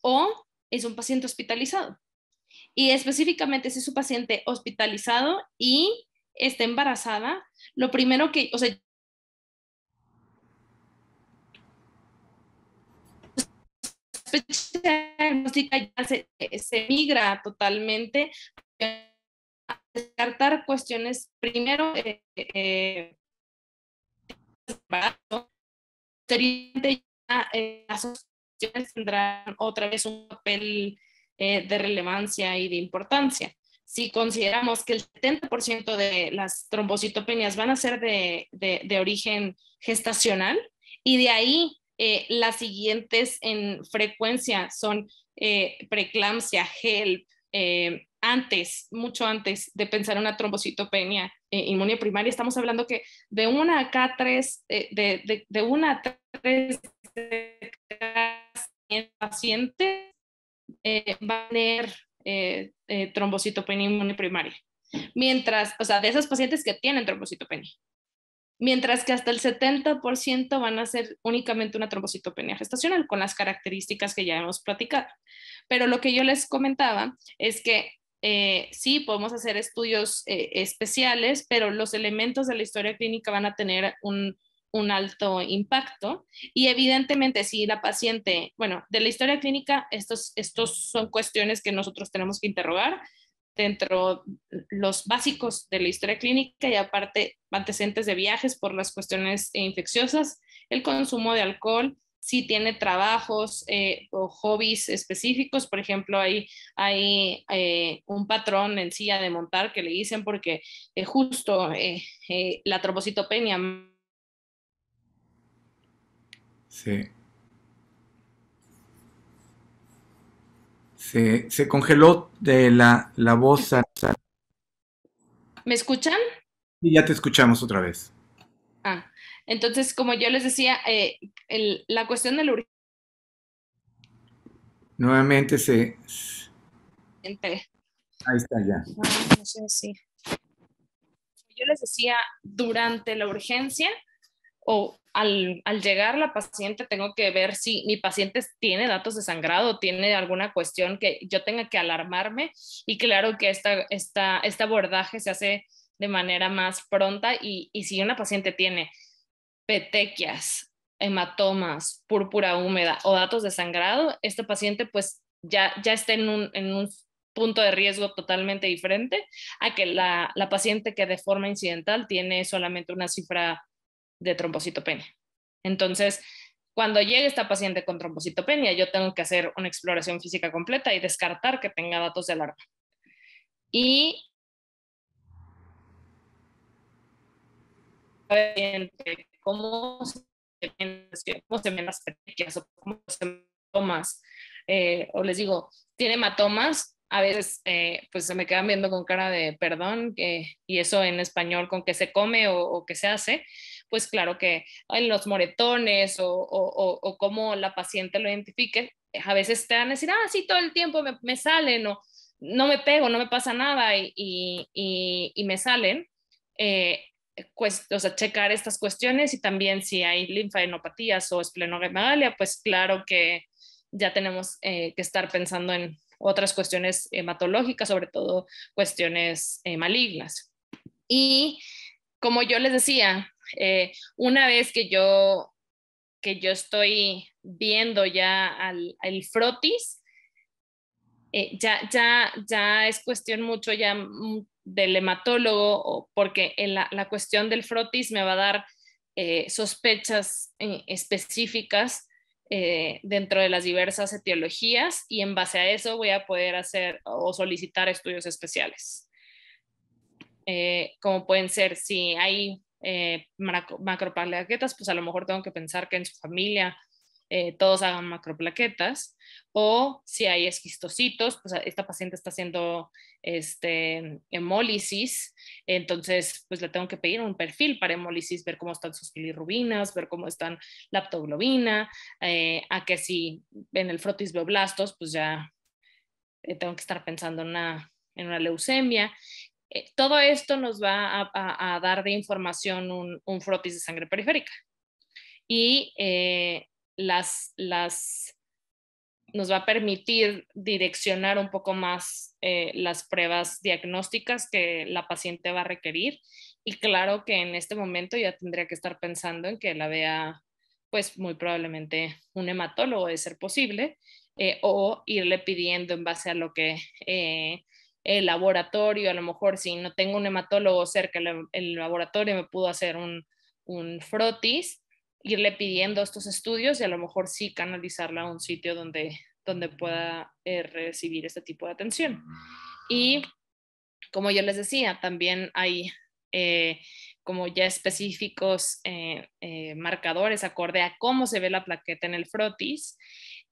o es un paciente hospitalizado. Y específicamente si es un paciente hospitalizado y está embarazada, lo primero que, o sea, se, se migra totalmente a descartar cuestiones primero eh, eh, eh, las asociaciones tendrán otra vez un papel de relevancia y de importancia si consideramos que el 70% de las trombocitopenias van a ser de, origen gestacional y de ahí eh, las siguientes en frecuencia son eh, preeclampsia, HELP, eh, antes, mucho antes de pensar una trombocitopenia eh, inmune primaria, estamos hablando que de una a tres, de, una a tres pacientes va a tener eh, eh, trombocitopenia primaria. Mientras, o sea, de esos pacientes que tienen trombocitopenia. Mientras que hasta el 70% van a ser únicamente una trombocitopenia gestacional con las características que ya hemos platicado. Pero lo que yo les comentaba es que eh, sí, podemos hacer estudios especiales, pero los elementos de la historia clínica van a tener un, un alto impacto. Y evidentemente, si la paciente, bueno, de la historia clínica, estos, estos son cuestiones que nosotros tenemos que interrogar dentro los básicos de la historia clínica y aparte antecedentes de viajes por las cuestiones infecciosas, el consumo de alcohol, si tiene trabajos eh, o hobbies específicos, por ejemplo, hay, hay eh, un patrón en silla de montar que le dicen porque eh, justo eh, la trombocitopenia se, se, congeló de la, voz. ¿Me escuchan? Y ya te escuchamos otra vez. Ah, entonces, como yo les decía, eh, la cuestión del urgencia. Nuevamente se. Ahí está ya. Ah, no sé si. Yo les decía, durante la urgencia, o al, llegar la paciente tengo que ver si mi paciente tiene datos de sangrado, tiene alguna cuestión que yo tenga que alarmarme y claro que esta, esta, este abordaje se hace de manera más pronta y, si una paciente tiene petequias, hematomas, púrpura húmeda o datos de sangrado, este paciente pues ya, ya está en un, punto de riesgo totalmente diferente a que la, la, paciente que de forma incidental tiene solamente una cifra de trombocitopenia. Entonces, cuando llegue esta paciente con trombocitopenia, yo tengo que hacer una exploración física completa y descartar que tenga datos de alarma. Y cómo se ven las petequias o cómo se ven hematomas. Eh, o les digo, tiene hematomas, a veces eh, pues se me quedan viendo con cara de perdón, eh, y eso en español con que se come o, o que se hace pues claro que en los moretones o, o, o, cómo la paciente lo identifique, a veces te van a decir, ah, sí, todo el tiempo me, me salen o no me pego, no me pasa nada y, y, y, me salen. Eh, pues, o sea, checar estas cuestiones y también si hay linfadenopatías o esplenomegalia, pues claro que ya tenemos eh, que estar pensando en otras cuestiones hematológicas, sobre todo cuestiones eh, malignas. Y como yo les decía, eh, una vez que yo, yo estoy viendo ya al, frotis, eh, ya, ya, ya es cuestión mucho ya del hematólogo, porque en la, la, cuestión del frotis me va a dar eh, sospechas específicas dentro de las diversas etiologías y en base a eso voy a poder hacer o solicitar estudios especiales, como pueden ser si hay eh, macroplaquetas, pues a lo mejor tengo que pensar que en su familia eh, todos hagan macroplaquetas, o si hay esquistocitos, pues esta paciente está haciendo este, hemólisis, entonces pues le tengo que pedir un perfil para hemólisis, ver cómo están sus bilirrubinas, ver cómo están la eh, a que si en el frotis blastos pues ya tengo que estar pensando en una, en una leucemia. Eh, todo esto nos va a, dar de información un, un, frotis de sangre periférica. Y eh, las, las, nos va a permitir direccionar un poco más eh, las pruebas diagnósticas que la paciente va a requerir. Y claro que en este momento ya tendría que estar pensando en que la vea, pues muy probablemente un hematólogo de ser posible, o irle pidiendo en base a lo que el laboratorio, a lo mejor si no tengo un hematólogo cerca, el, laboratorio me pudo hacer un, un frotis, irle pidiendo estos estudios y a lo mejor sí canalizarla a un sitio donde, donde pueda eh, recibir este tipo de atención. Y como yo les decía, también hay eh, como ya específicos eh, marcadores acorde a cómo se ve la plaqueta en el frotis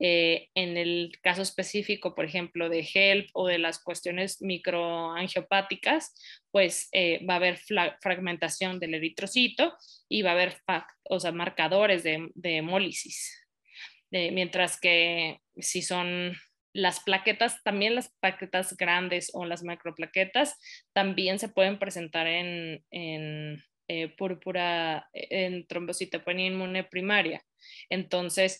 eh, en el caso específico, por ejemplo, de HELP o de las cuestiones microangiopáticas, pues eh, va a haber fragmentación del eritrocito y va a haber o sea, marcadores de, hemólisis. Eh, mientras que si son las plaquetas, también las plaquetas grandes o las macroplaquetas, también se pueden presentar en, en púrpura, en trombocitopenia inmune primaria. Entonces,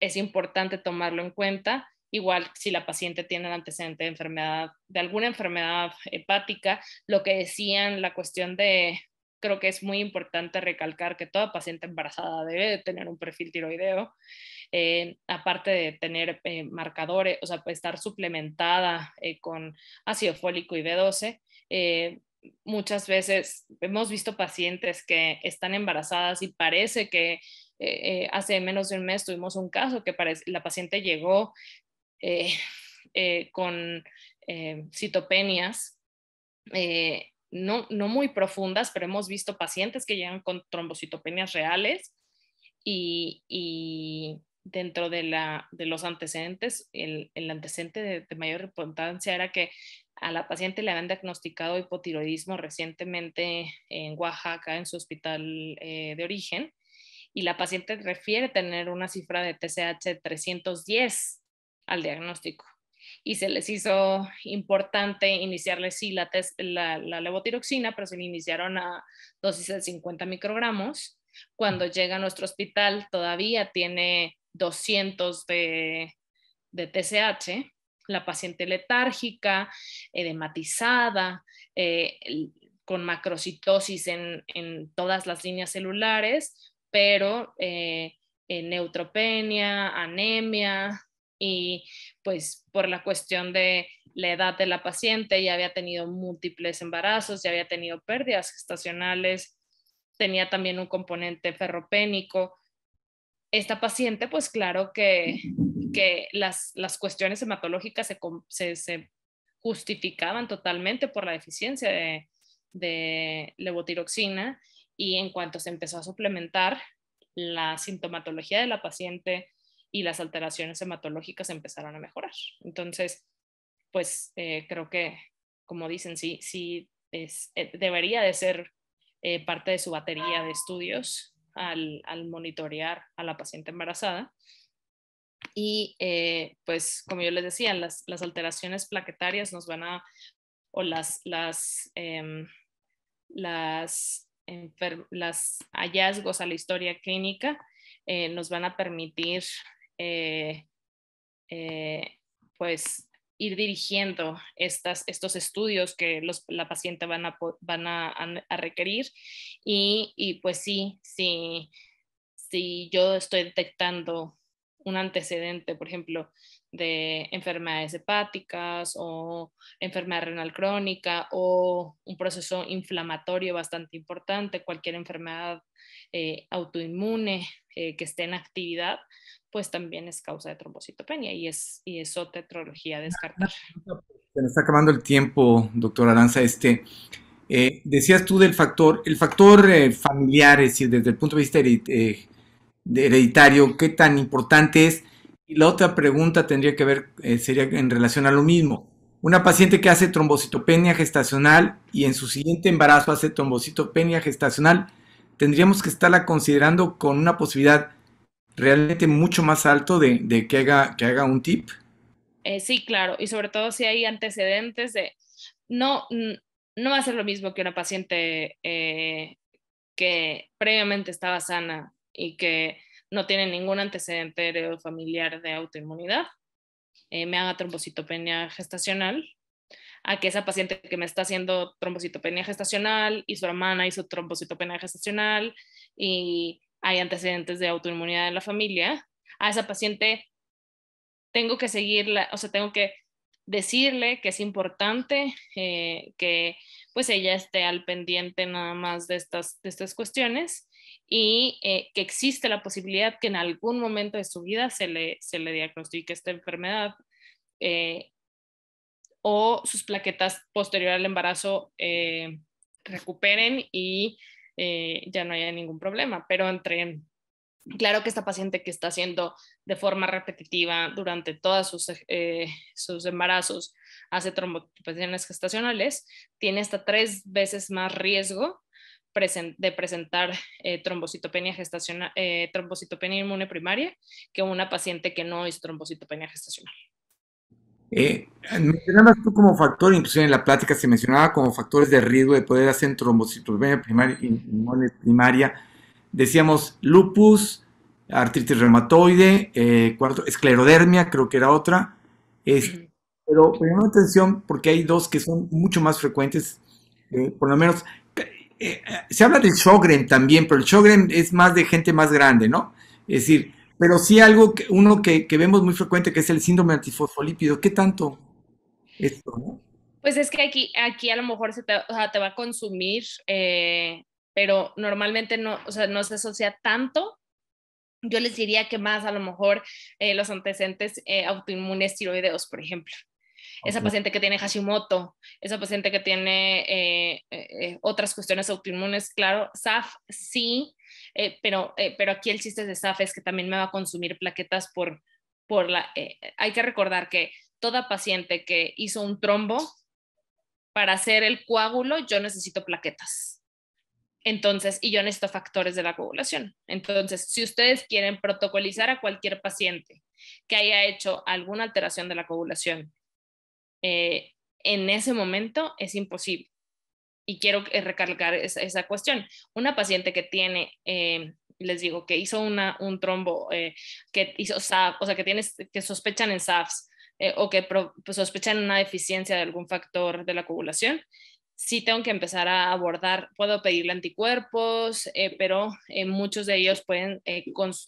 es importante tomarlo en cuenta. Igual si la paciente tiene un antecedente de enfermedad, de alguna enfermedad hepática, lo que decían, la cuestión de, creo que es muy importante recalcar que toda paciente embarazada debe tener un perfil tiroideo, eh, aparte de tener eh, marcadores, o sea, estar suplementada eh, con ácido fólico y B12 muchas veces hemos visto pacientes que están embarazadas y parece que eh, eh, hace menos de un mes tuvimos un caso que la paciente llegó eh, con citopenias, no, muy profundas, pero hemos visto pacientes que llegan con trombocitopenias reales y, dentro de, los antecedentes, el, antecedente de, mayor importancia era que a la paciente le habían diagnosticado hipotiroidismo recientemente en Oaxaca, en su hospital de origen, y la paciente refiere tener una cifra de TSH 310 al diagnóstico. Y se les hizo importante iniciarle, sí, la, la, levotiroxina, pero se le iniciaron a dosis de 50 microgramos. Cuando llega a nuestro hospital todavía tiene 200 de, de TSH, la paciente letárgica, edematizada, eh, con macrocitosis en, en, todas las líneas celulares, pero eh, eh, neutropenia, anemia y pues por la cuestión de la edad de la paciente ya había tenido múltiples embarazos, ya había tenido pérdidas gestacionales, tenía también un componente ferropénico. Esta paciente, pues claro que, que las, las cuestiones hematológicas se, justificaban totalmente por la deficiencia de, de levotiroxina y en cuanto se empezó a suplementar, la sintomatología de la paciente y las alteraciones hematológicas empezaron a mejorar. Entonces, pues eh, creo que, como dicen, sí, sí eh, debería de ser eh, parte de su batería de estudios al, monitorear a la paciente embarazada. Y pues, como yo les decía, las, las, alteraciones plaquetarias nos van a, o las, las, em, las los hallazgos a la historia clínica eh, nos van a permitir eh, eh, pues ir dirigiendo estas, estos estudios que los, la paciente van a, van a, requerir y, y, pues sí, si yo estoy detectando un antecedente, por ejemplo, de enfermedades hepáticas o enfermedad renal crónica o un proceso inflamatorio bastante importante, cualquier enfermedad eh, autoinmune eh, que esté en actividad, pues también es causa de trombocitopenia y es, y es otra descartar. Pues, se nos está acabando el tiempo, doctor Aranza. Este, eh, decías tú del factor, el factor familiar, es decir, desde el punto de vista hereditario, ¿qué tan importante es? Y la otra pregunta tendría que ver, eh, sería en relación a lo mismo. Una paciente que hace trombocitopenia gestacional y en su siguiente embarazo hace trombocitopenia gestacional, tendríamos que estarla considerando con una posibilidad realmente mucho más alto de, que, haga, que haga un TIP. Eh, sí, claro, y sobre todo si hay antecedentes de, no, no va a ser lo mismo que una paciente eh, que previamente estaba sana y que no tiene ningún antecedente familiar de autoinmunidad, eh, me haga trombocitopenia gestacional, a que esa paciente que me está haciendo trombocitopenia gestacional y su hermana hizo trombocitopenia gestacional y hay antecedentes de autoinmunidad en la familia, a esa paciente tengo que seguirla, o sea, tengo que decirle que es importante eh, que pues ella esté al pendiente nada más de estas, de estas cuestiones y eh, que existe la posibilidad que en algún momento de su vida se le, diagnostique esta enfermedad. Eh, o sus plaquetas posterior al embarazo eh, recuperen y ya no haya ningún problema. Pero entre, claro que esta paciente que está haciendo de forma repetitiva durante todos sus, sus embarazos, hace trombotipaciones gestacionales, tiene hasta tres veces más riesgo de presentar eh, trombocitopenia, gestacional, eh, trombocitopenia inmune primaria que una paciente que no es trombocitopenia gestacional. Eh, mencionabas tú como factor, inclusive en la plática se mencionaba como factores de riesgo de poder hacer trombocitopenia primaria, primaria. Decíamos lupus, artritis reumatoide, eh, cuarto, esclerodermia, creo que era otra. Es, pero atención porque hay dos que son mucho más frecuentes, por lo menos eh, eh, se habla del Sjogren también, pero el Sjogren es más de gente más grande, ¿no? Es decir, pero sí algo, que, uno que, vemos muy frecuente, que es el síndrome antifosfolípido. ¿Qué tanto esto, no? Pues es que aquí, aquí a lo mejor se te, va a consumir, eh, pero normalmente no, o sea, no se asocia tanto. Yo les diría que más a lo mejor los antecedentes autoinmunes tiroideos, por ejemplo esa paciente que tiene Hashimoto, esa paciente que tiene eh, eh, eh, otras cuestiones autoinmunes, claro, SAF sí, pero, pero aquí el chiste de SAF es que también me va a consumir plaquetas por, por la... hay que recordar que toda paciente que hizo un trombo, para hacer el coágulo yo necesito plaquetas. Entonces, y yo necesito factores de la coagulación. Entonces, si ustedes quieren protocolizar a cualquier paciente que haya hecho alguna alteración de la coagulación eh, en ese momento es imposible. Y quiero eh, recalcar esa, cuestión. Una paciente que tiene, eh, les digo, que hizo un trombo, que hizo SAF, o sea, que, tiene, que sospechan en SAFs o que pues, sospechan una deficiencia de algún factor de la coagulación, sí tengo que empezar a abordar, puedo pedirle anticuerpos, pero muchos de ellos pueden,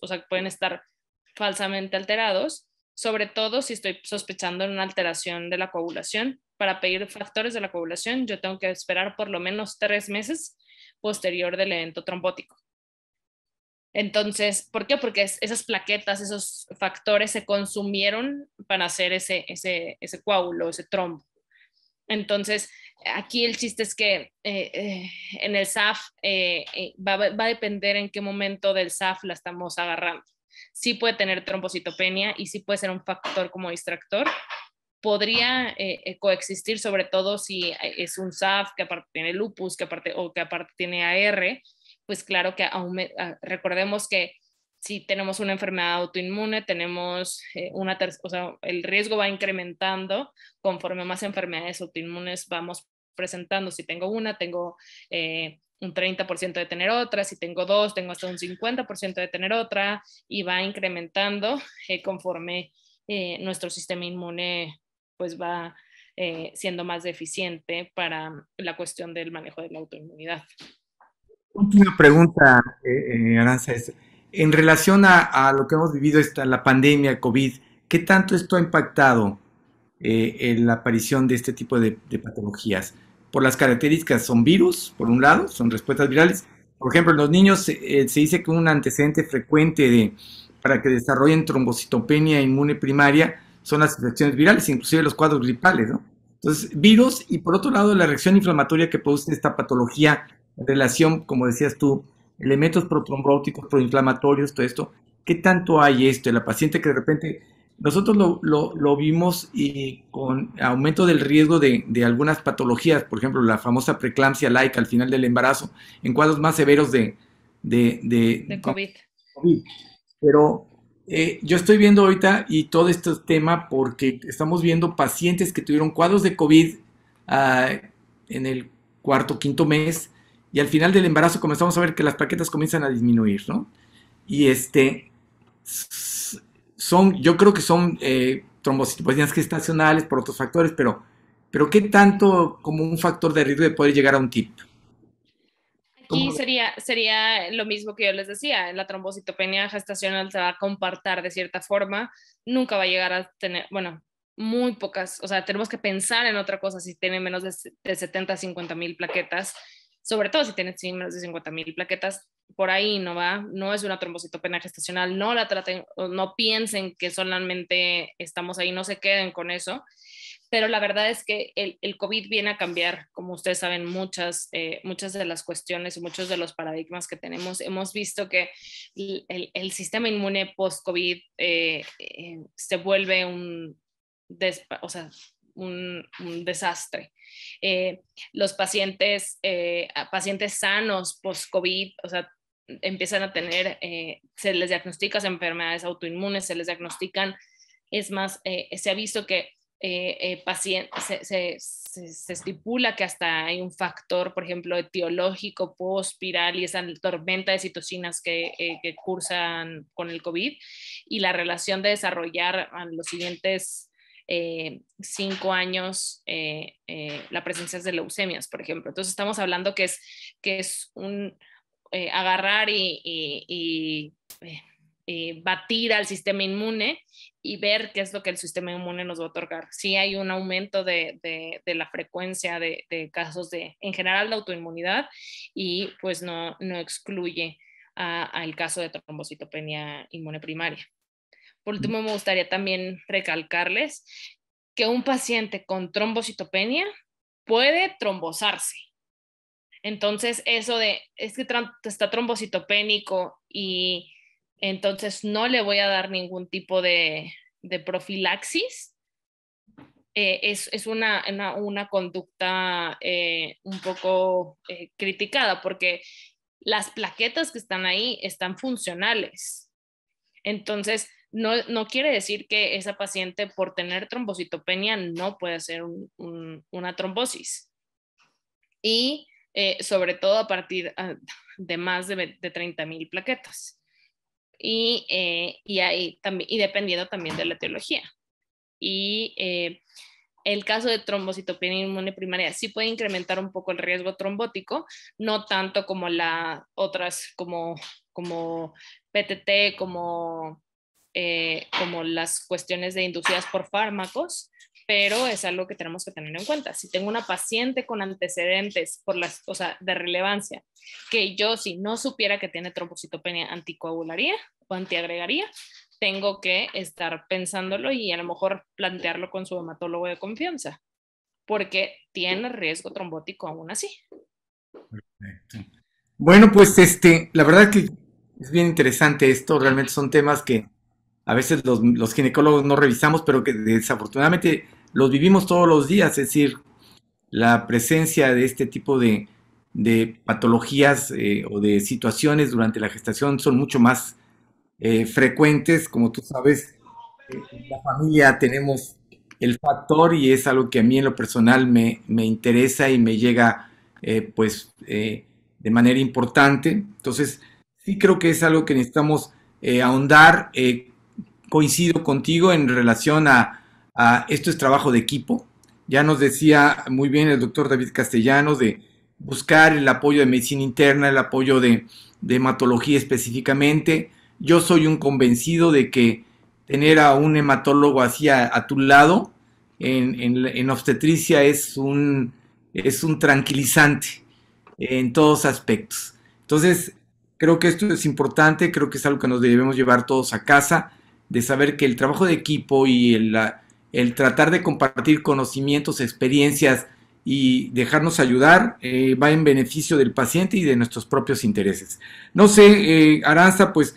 o sea, pueden estar falsamente alterados sobre todo si estoy sospechando una alteración de la coagulación. Para pedir factores de la coagulación, yo tengo que esperar por lo menos tres meses posterior del evento trombótico. Entonces, ¿por qué? Porque esas plaquetas, esos factores se consumieron para hacer ese, ese, ese coágulo, ese trombo. Entonces, aquí el chiste es que eh, eh, en el SAF eh, va, va, a depender en qué momento del SAF la estamos agarrando sí puede tener trombocitopenia y sí puede ser un factor como distractor. Podría eh, eh, coexistir, sobre todo si eh, es un SAF que aparte tiene lupus que aparte, o que aparte tiene AR, pues claro que ah, recordemos que si tenemos una enfermedad autoinmune, tenemos una, o sea, el riesgo va incrementando conforme más enfermedades autoinmunes vamos presentando. Si tengo una, tengo un 30% de tener otra, si tengo dos, tengo hasta un 50% de tener otra y va incrementando eh, conforme eh, nuestro sistema inmune pues va eh, siendo más eficiente para la cuestión del manejo de la autoinmunidad. Última pregunta, Aranza, es, en relación a, lo que hemos vivido esta, la pandemia COVID, ¿qué tanto esto ha impactado en la aparición de este tipo de patologías? por las características. Son virus, por un lado, son respuestas virales. Por ejemplo, en los niños eh, eh, se dice que un antecedente frecuente de, para que desarrollen trombocitopenia inmune primaria son las infecciones virales, inclusive los cuadros gripales, ¿no? Entonces, virus y por otro lado la reacción inflamatoria que produce esta patología en relación, como decías tú, elementos protrombóticos, proinflamatorios, todo esto. ¿Qué tanto hay esto? La paciente que de repente nosotros lo, vimos y con aumento del riesgo de, algunas patologías, por ejemplo, la famosa preeclampsia laica al final del embarazo, en cuadros más severos de, COVID. Pero eh, yo estoy viendo ahorita y todo este tema porque estamos viendo pacientes que tuvieron cuadros de COVID ah, en el cuarto, quinto mes y al final del embarazo comenzamos a ver que las paquetas comienzan a disminuir, ¿no? Y este son, yo creo que son eh, trombocitopenias pues, gestacionales por otros factores, pero, pero ¿qué tanto como un factor de riesgo de poder llegar a un TIP? Aquí sería, sería lo mismo que yo les decía, la trombocitopenia gestacional se va a compartir de cierta forma, nunca va a llegar a tener, bueno, muy pocas, o sea, tenemos que pensar en otra cosa si tiene menos de, 70 50 mil plaquetas, sobre todo si tiene menos de 50 mil plaquetas, por ahí, ¿no va? No es una trombocitopenia gestacional, no la traten, no piensen que solamente estamos ahí, no se queden con eso, pero la verdad es que el, el COVID viene a cambiar, como ustedes saben, muchas, eh, muchas de las cuestiones y muchos de los paradigmas que tenemos. Hemos visto que el, sistema inmune post-COVID eh, eh, se vuelve un, un, desastre. los pacientes, pacientes sanos post-COVID, o sea, empiezan a tener, eh, se les diagnostica enfermedades autoinmunes, se les diagnostican, es más, eh, se ha visto que eh, paciente, se, se, se, estipula que hasta hay un factor, por ejemplo, etiológico, pospiral y esa tormenta de citocinas que, que cursan con el COVID y la relación de desarrollar en los siguientes cinco años la presencia de leucemias, por ejemplo. Entonces estamos hablando que es, que es un, eh, agarrar eh, y, batir al sistema inmune y ver qué es lo que el sistema inmune nos va a otorgar. Sí hay un aumento de, la frecuencia de, casos de, en general, de autoinmunidad y pues no, no excluye al caso de trombocitopenia inmune primaria. Por último, me gustaría también recalcarles que un paciente con trombocitopenia puede trombosarse entonces, eso de, que está trombocitopénico y entonces no le voy a dar ningún tipo de, de profilaxis, eh, es, es una, una, conducta eh, un poco eh, criticada porque las plaquetas que están ahí están funcionales. Entonces, no, no, quiere decir que esa paciente por tener trombocitopenia no puede hacer un, una trombosis. Y eh, sobre todo a partir ah, de más de, de plaquetas. Y, eh, y, y, dependiendo también de la etiología. Y eh, el caso de trombocitopenia inmune primaria sí puede incrementar un poco el riesgo trombótico, no tanto como las otras, como, como PTT, como, eh, como las cuestiones de inducidas por fármacos, pero es algo que tenemos que tener en cuenta. Si tengo una paciente con antecedentes por las, o sea, de relevancia, que yo si no supiera que tiene trombocitopenia anticoagularía o antiagregaría, tengo que estar pensándolo y a lo mejor plantearlo con su hematólogo de confianza, porque tiene riesgo trombótico aún así. Bueno, pues este, la verdad que es bien interesante esto, realmente son temas que a veces los, los ginecólogos no revisamos, pero que desafortunadamente los vivimos todos los días, es decir, la presencia de este tipo de, de patologías eh, o de situaciones durante la gestación son mucho más eh, frecuentes. Como tú sabes, en la familia tenemos el factor y es algo que a mí en lo personal me, interesa y me llega eh, pues de manera importante. Entonces, sí creo que es algo que necesitamos ahondar. coincido contigo en relación a esto es trabajo de equipo. Ya nos decía muy bien el doctor David Castellano de buscar el apoyo de medicina interna, el apoyo de, hematología específicamente. Yo soy un convencido de que tener a un hematólogo así a, tu lado en, obstetricia es un, es un tranquilizante en todos aspectos. Entonces, creo que esto es importante, creo que es algo que nos debemos llevar todos a casa, de saber que el trabajo de equipo y el, el tratar de compartir conocimientos, experiencias y dejarnos ayudar eh, va en beneficio del paciente y de nuestros propios intereses. No sé, eh, Aranza, pues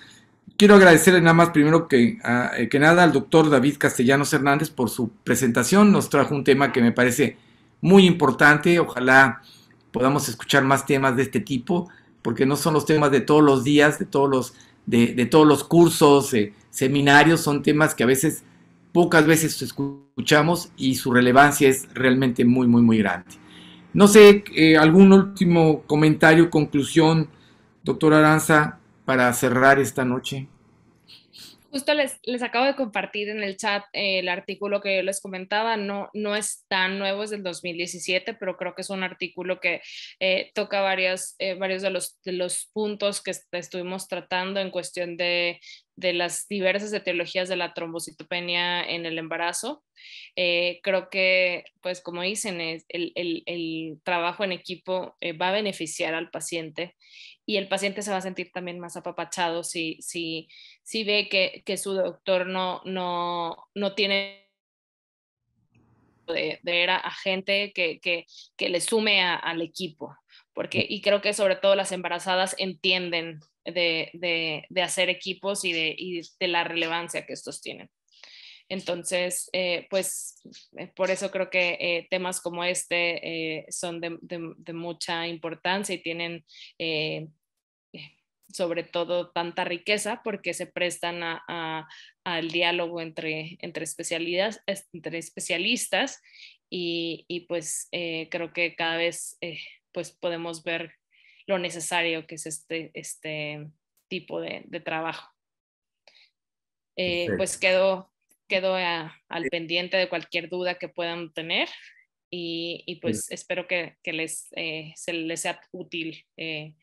quiero agradecerle nada más primero que, eh, que nada al doctor David Castellanos Hernández por su presentación. Nos trajo un tema que me parece muy importante. Ojalá podamos escuchar más temas de este tipo, porque no son los temas de todos los días, de todos los, de, de todos los cursos, eh, seminarios, son temas que a veces pocas veces escuchamos y su relevancia es realmente muy, muy, muy grande. No sé, eh, algún último comentario, conclusión, doctora Aranza, para cerrar esta noche. Justo les, acabo de compartir en el chat eh, el artículo que yo les comentaba, no, no es tan nuevo, es del 2017, pero creo que es un artículo que eh, toca varias, varios de los, los puntos que estuvimos tratando en cuestión de de las diversas etiologías de la trombocitopenia en el embarazo. Eh, creo que, pues como dicen, el, el, trabajo en equipo eh, va a beneficiar al paciente y el paciente se va a sentir también más apapachado si, si, si ve que, su doctor no, no, no tiene de, ver a, gente que, que, que le sume al equipo. Porque, y creo que sobre todo las embarazadas entienden de, hacer equipos y de, de la relevancia que estos tienen. Entonces, eh, pues eh, por eso creo que eh, temas como este son de, mucha importancia y tienen sobre todo tanta riqueza porque se prestan al diálogo entre, entre, especialidades, entre especialistas y, y pues creo que cada vez pues podemos ver lo necesario que es este, este tipo de, trabajo. Eh, pues quedo, quedo al pendiente de cualquier duda que puedan tener y, pues espero que, que les, eh, se les sea útil eh,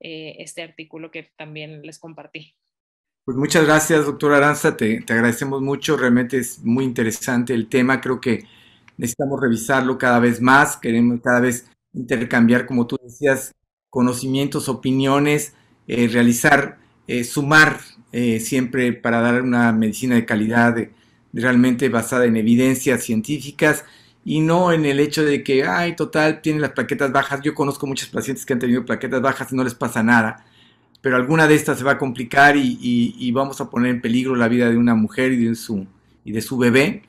este artículo que también les compartí. Pues muchas gracias, doctora Aranza, te, te, agradecemos mucho, realmente es muy interesante el tema, creo que necesitamos revisarlo cada vez más, queremos cada vez intercambiar, como tú decías, conocimientos, opiniones, eh, realizar, eh, sumar eh, siempre para dar una medicina de calidad realmente basada en evidencias científicas y no en el hecho de que, ay, total, tiene las plaquetas bajas. Yo conozco muchos pacientes que han tenido plaquetas bajas y no les pasa nada, pero alguna de estas se va a complicar y, y vamos a poner en peligro la vida de una mujer y de su, y de su bebé,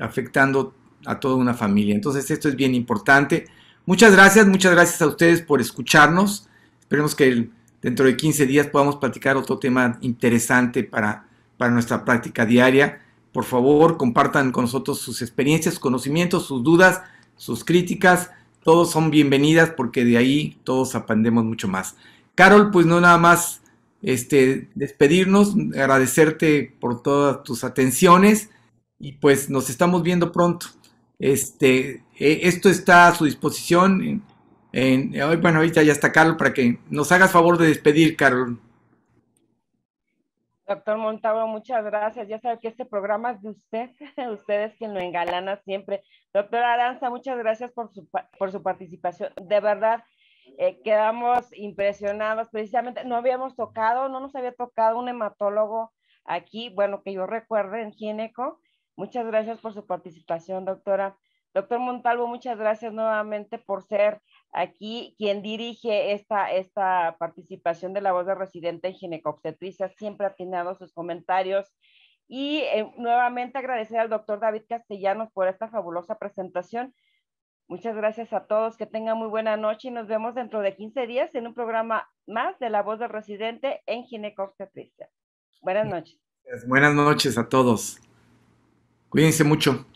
afectando a toda una familia. Entonces esto es bien importante. Muchas gracias, muchas gracias a ustedes por escucharnos. Esperemos que dentro de 15 días podamos platicar otro tema interesante para, para nuestra práctica diaria. Por favor, compartan con nosotros sus experiencias, sus conocimientos, sus dudas, sus críticas. Todos son bienvenidas porque de ahí todos aprendemos mucho más. Carol, pues no nada más este, despedirnos, agradecerte por todas tus atenciones y pues nos estamos viendo pronto. Este, eh, esto está a su disposición. En, eh, bueno, ahorita ya está Carlos para que nos hagas favor de despedir, Carlos. Doctor montavo muchas gracias. Ya sabe que este programa es de usted, usted es quien lo engalana siempre. Doctora Aranza, muchas gracias por su, participación. De verdad, eh, quedamos impresionados. Precisamente no habíamos tocado, no nos había tocado un hematólogo aquí, bueno, que yo recuerde en Gineco. Muchas gracias por su participación, doctora. Doctor Montalvo, muchas gracias nuevamente por ser aquí quien dirige esta, esta participación de la voz de residente en ginecobstetricia, siempre atinado sus comentarios. Y eh, nuevamente agradecer al doctor David Castellanos por esta fabulosa presentación. Muchas gracias a todos, que tengan muy buena noche y nos vemos dentro de 15 días en un programa más de La Voz de Residente en Ginecobstetricia. Buenas noches. Buenas noches a todos. Cuídense mucho.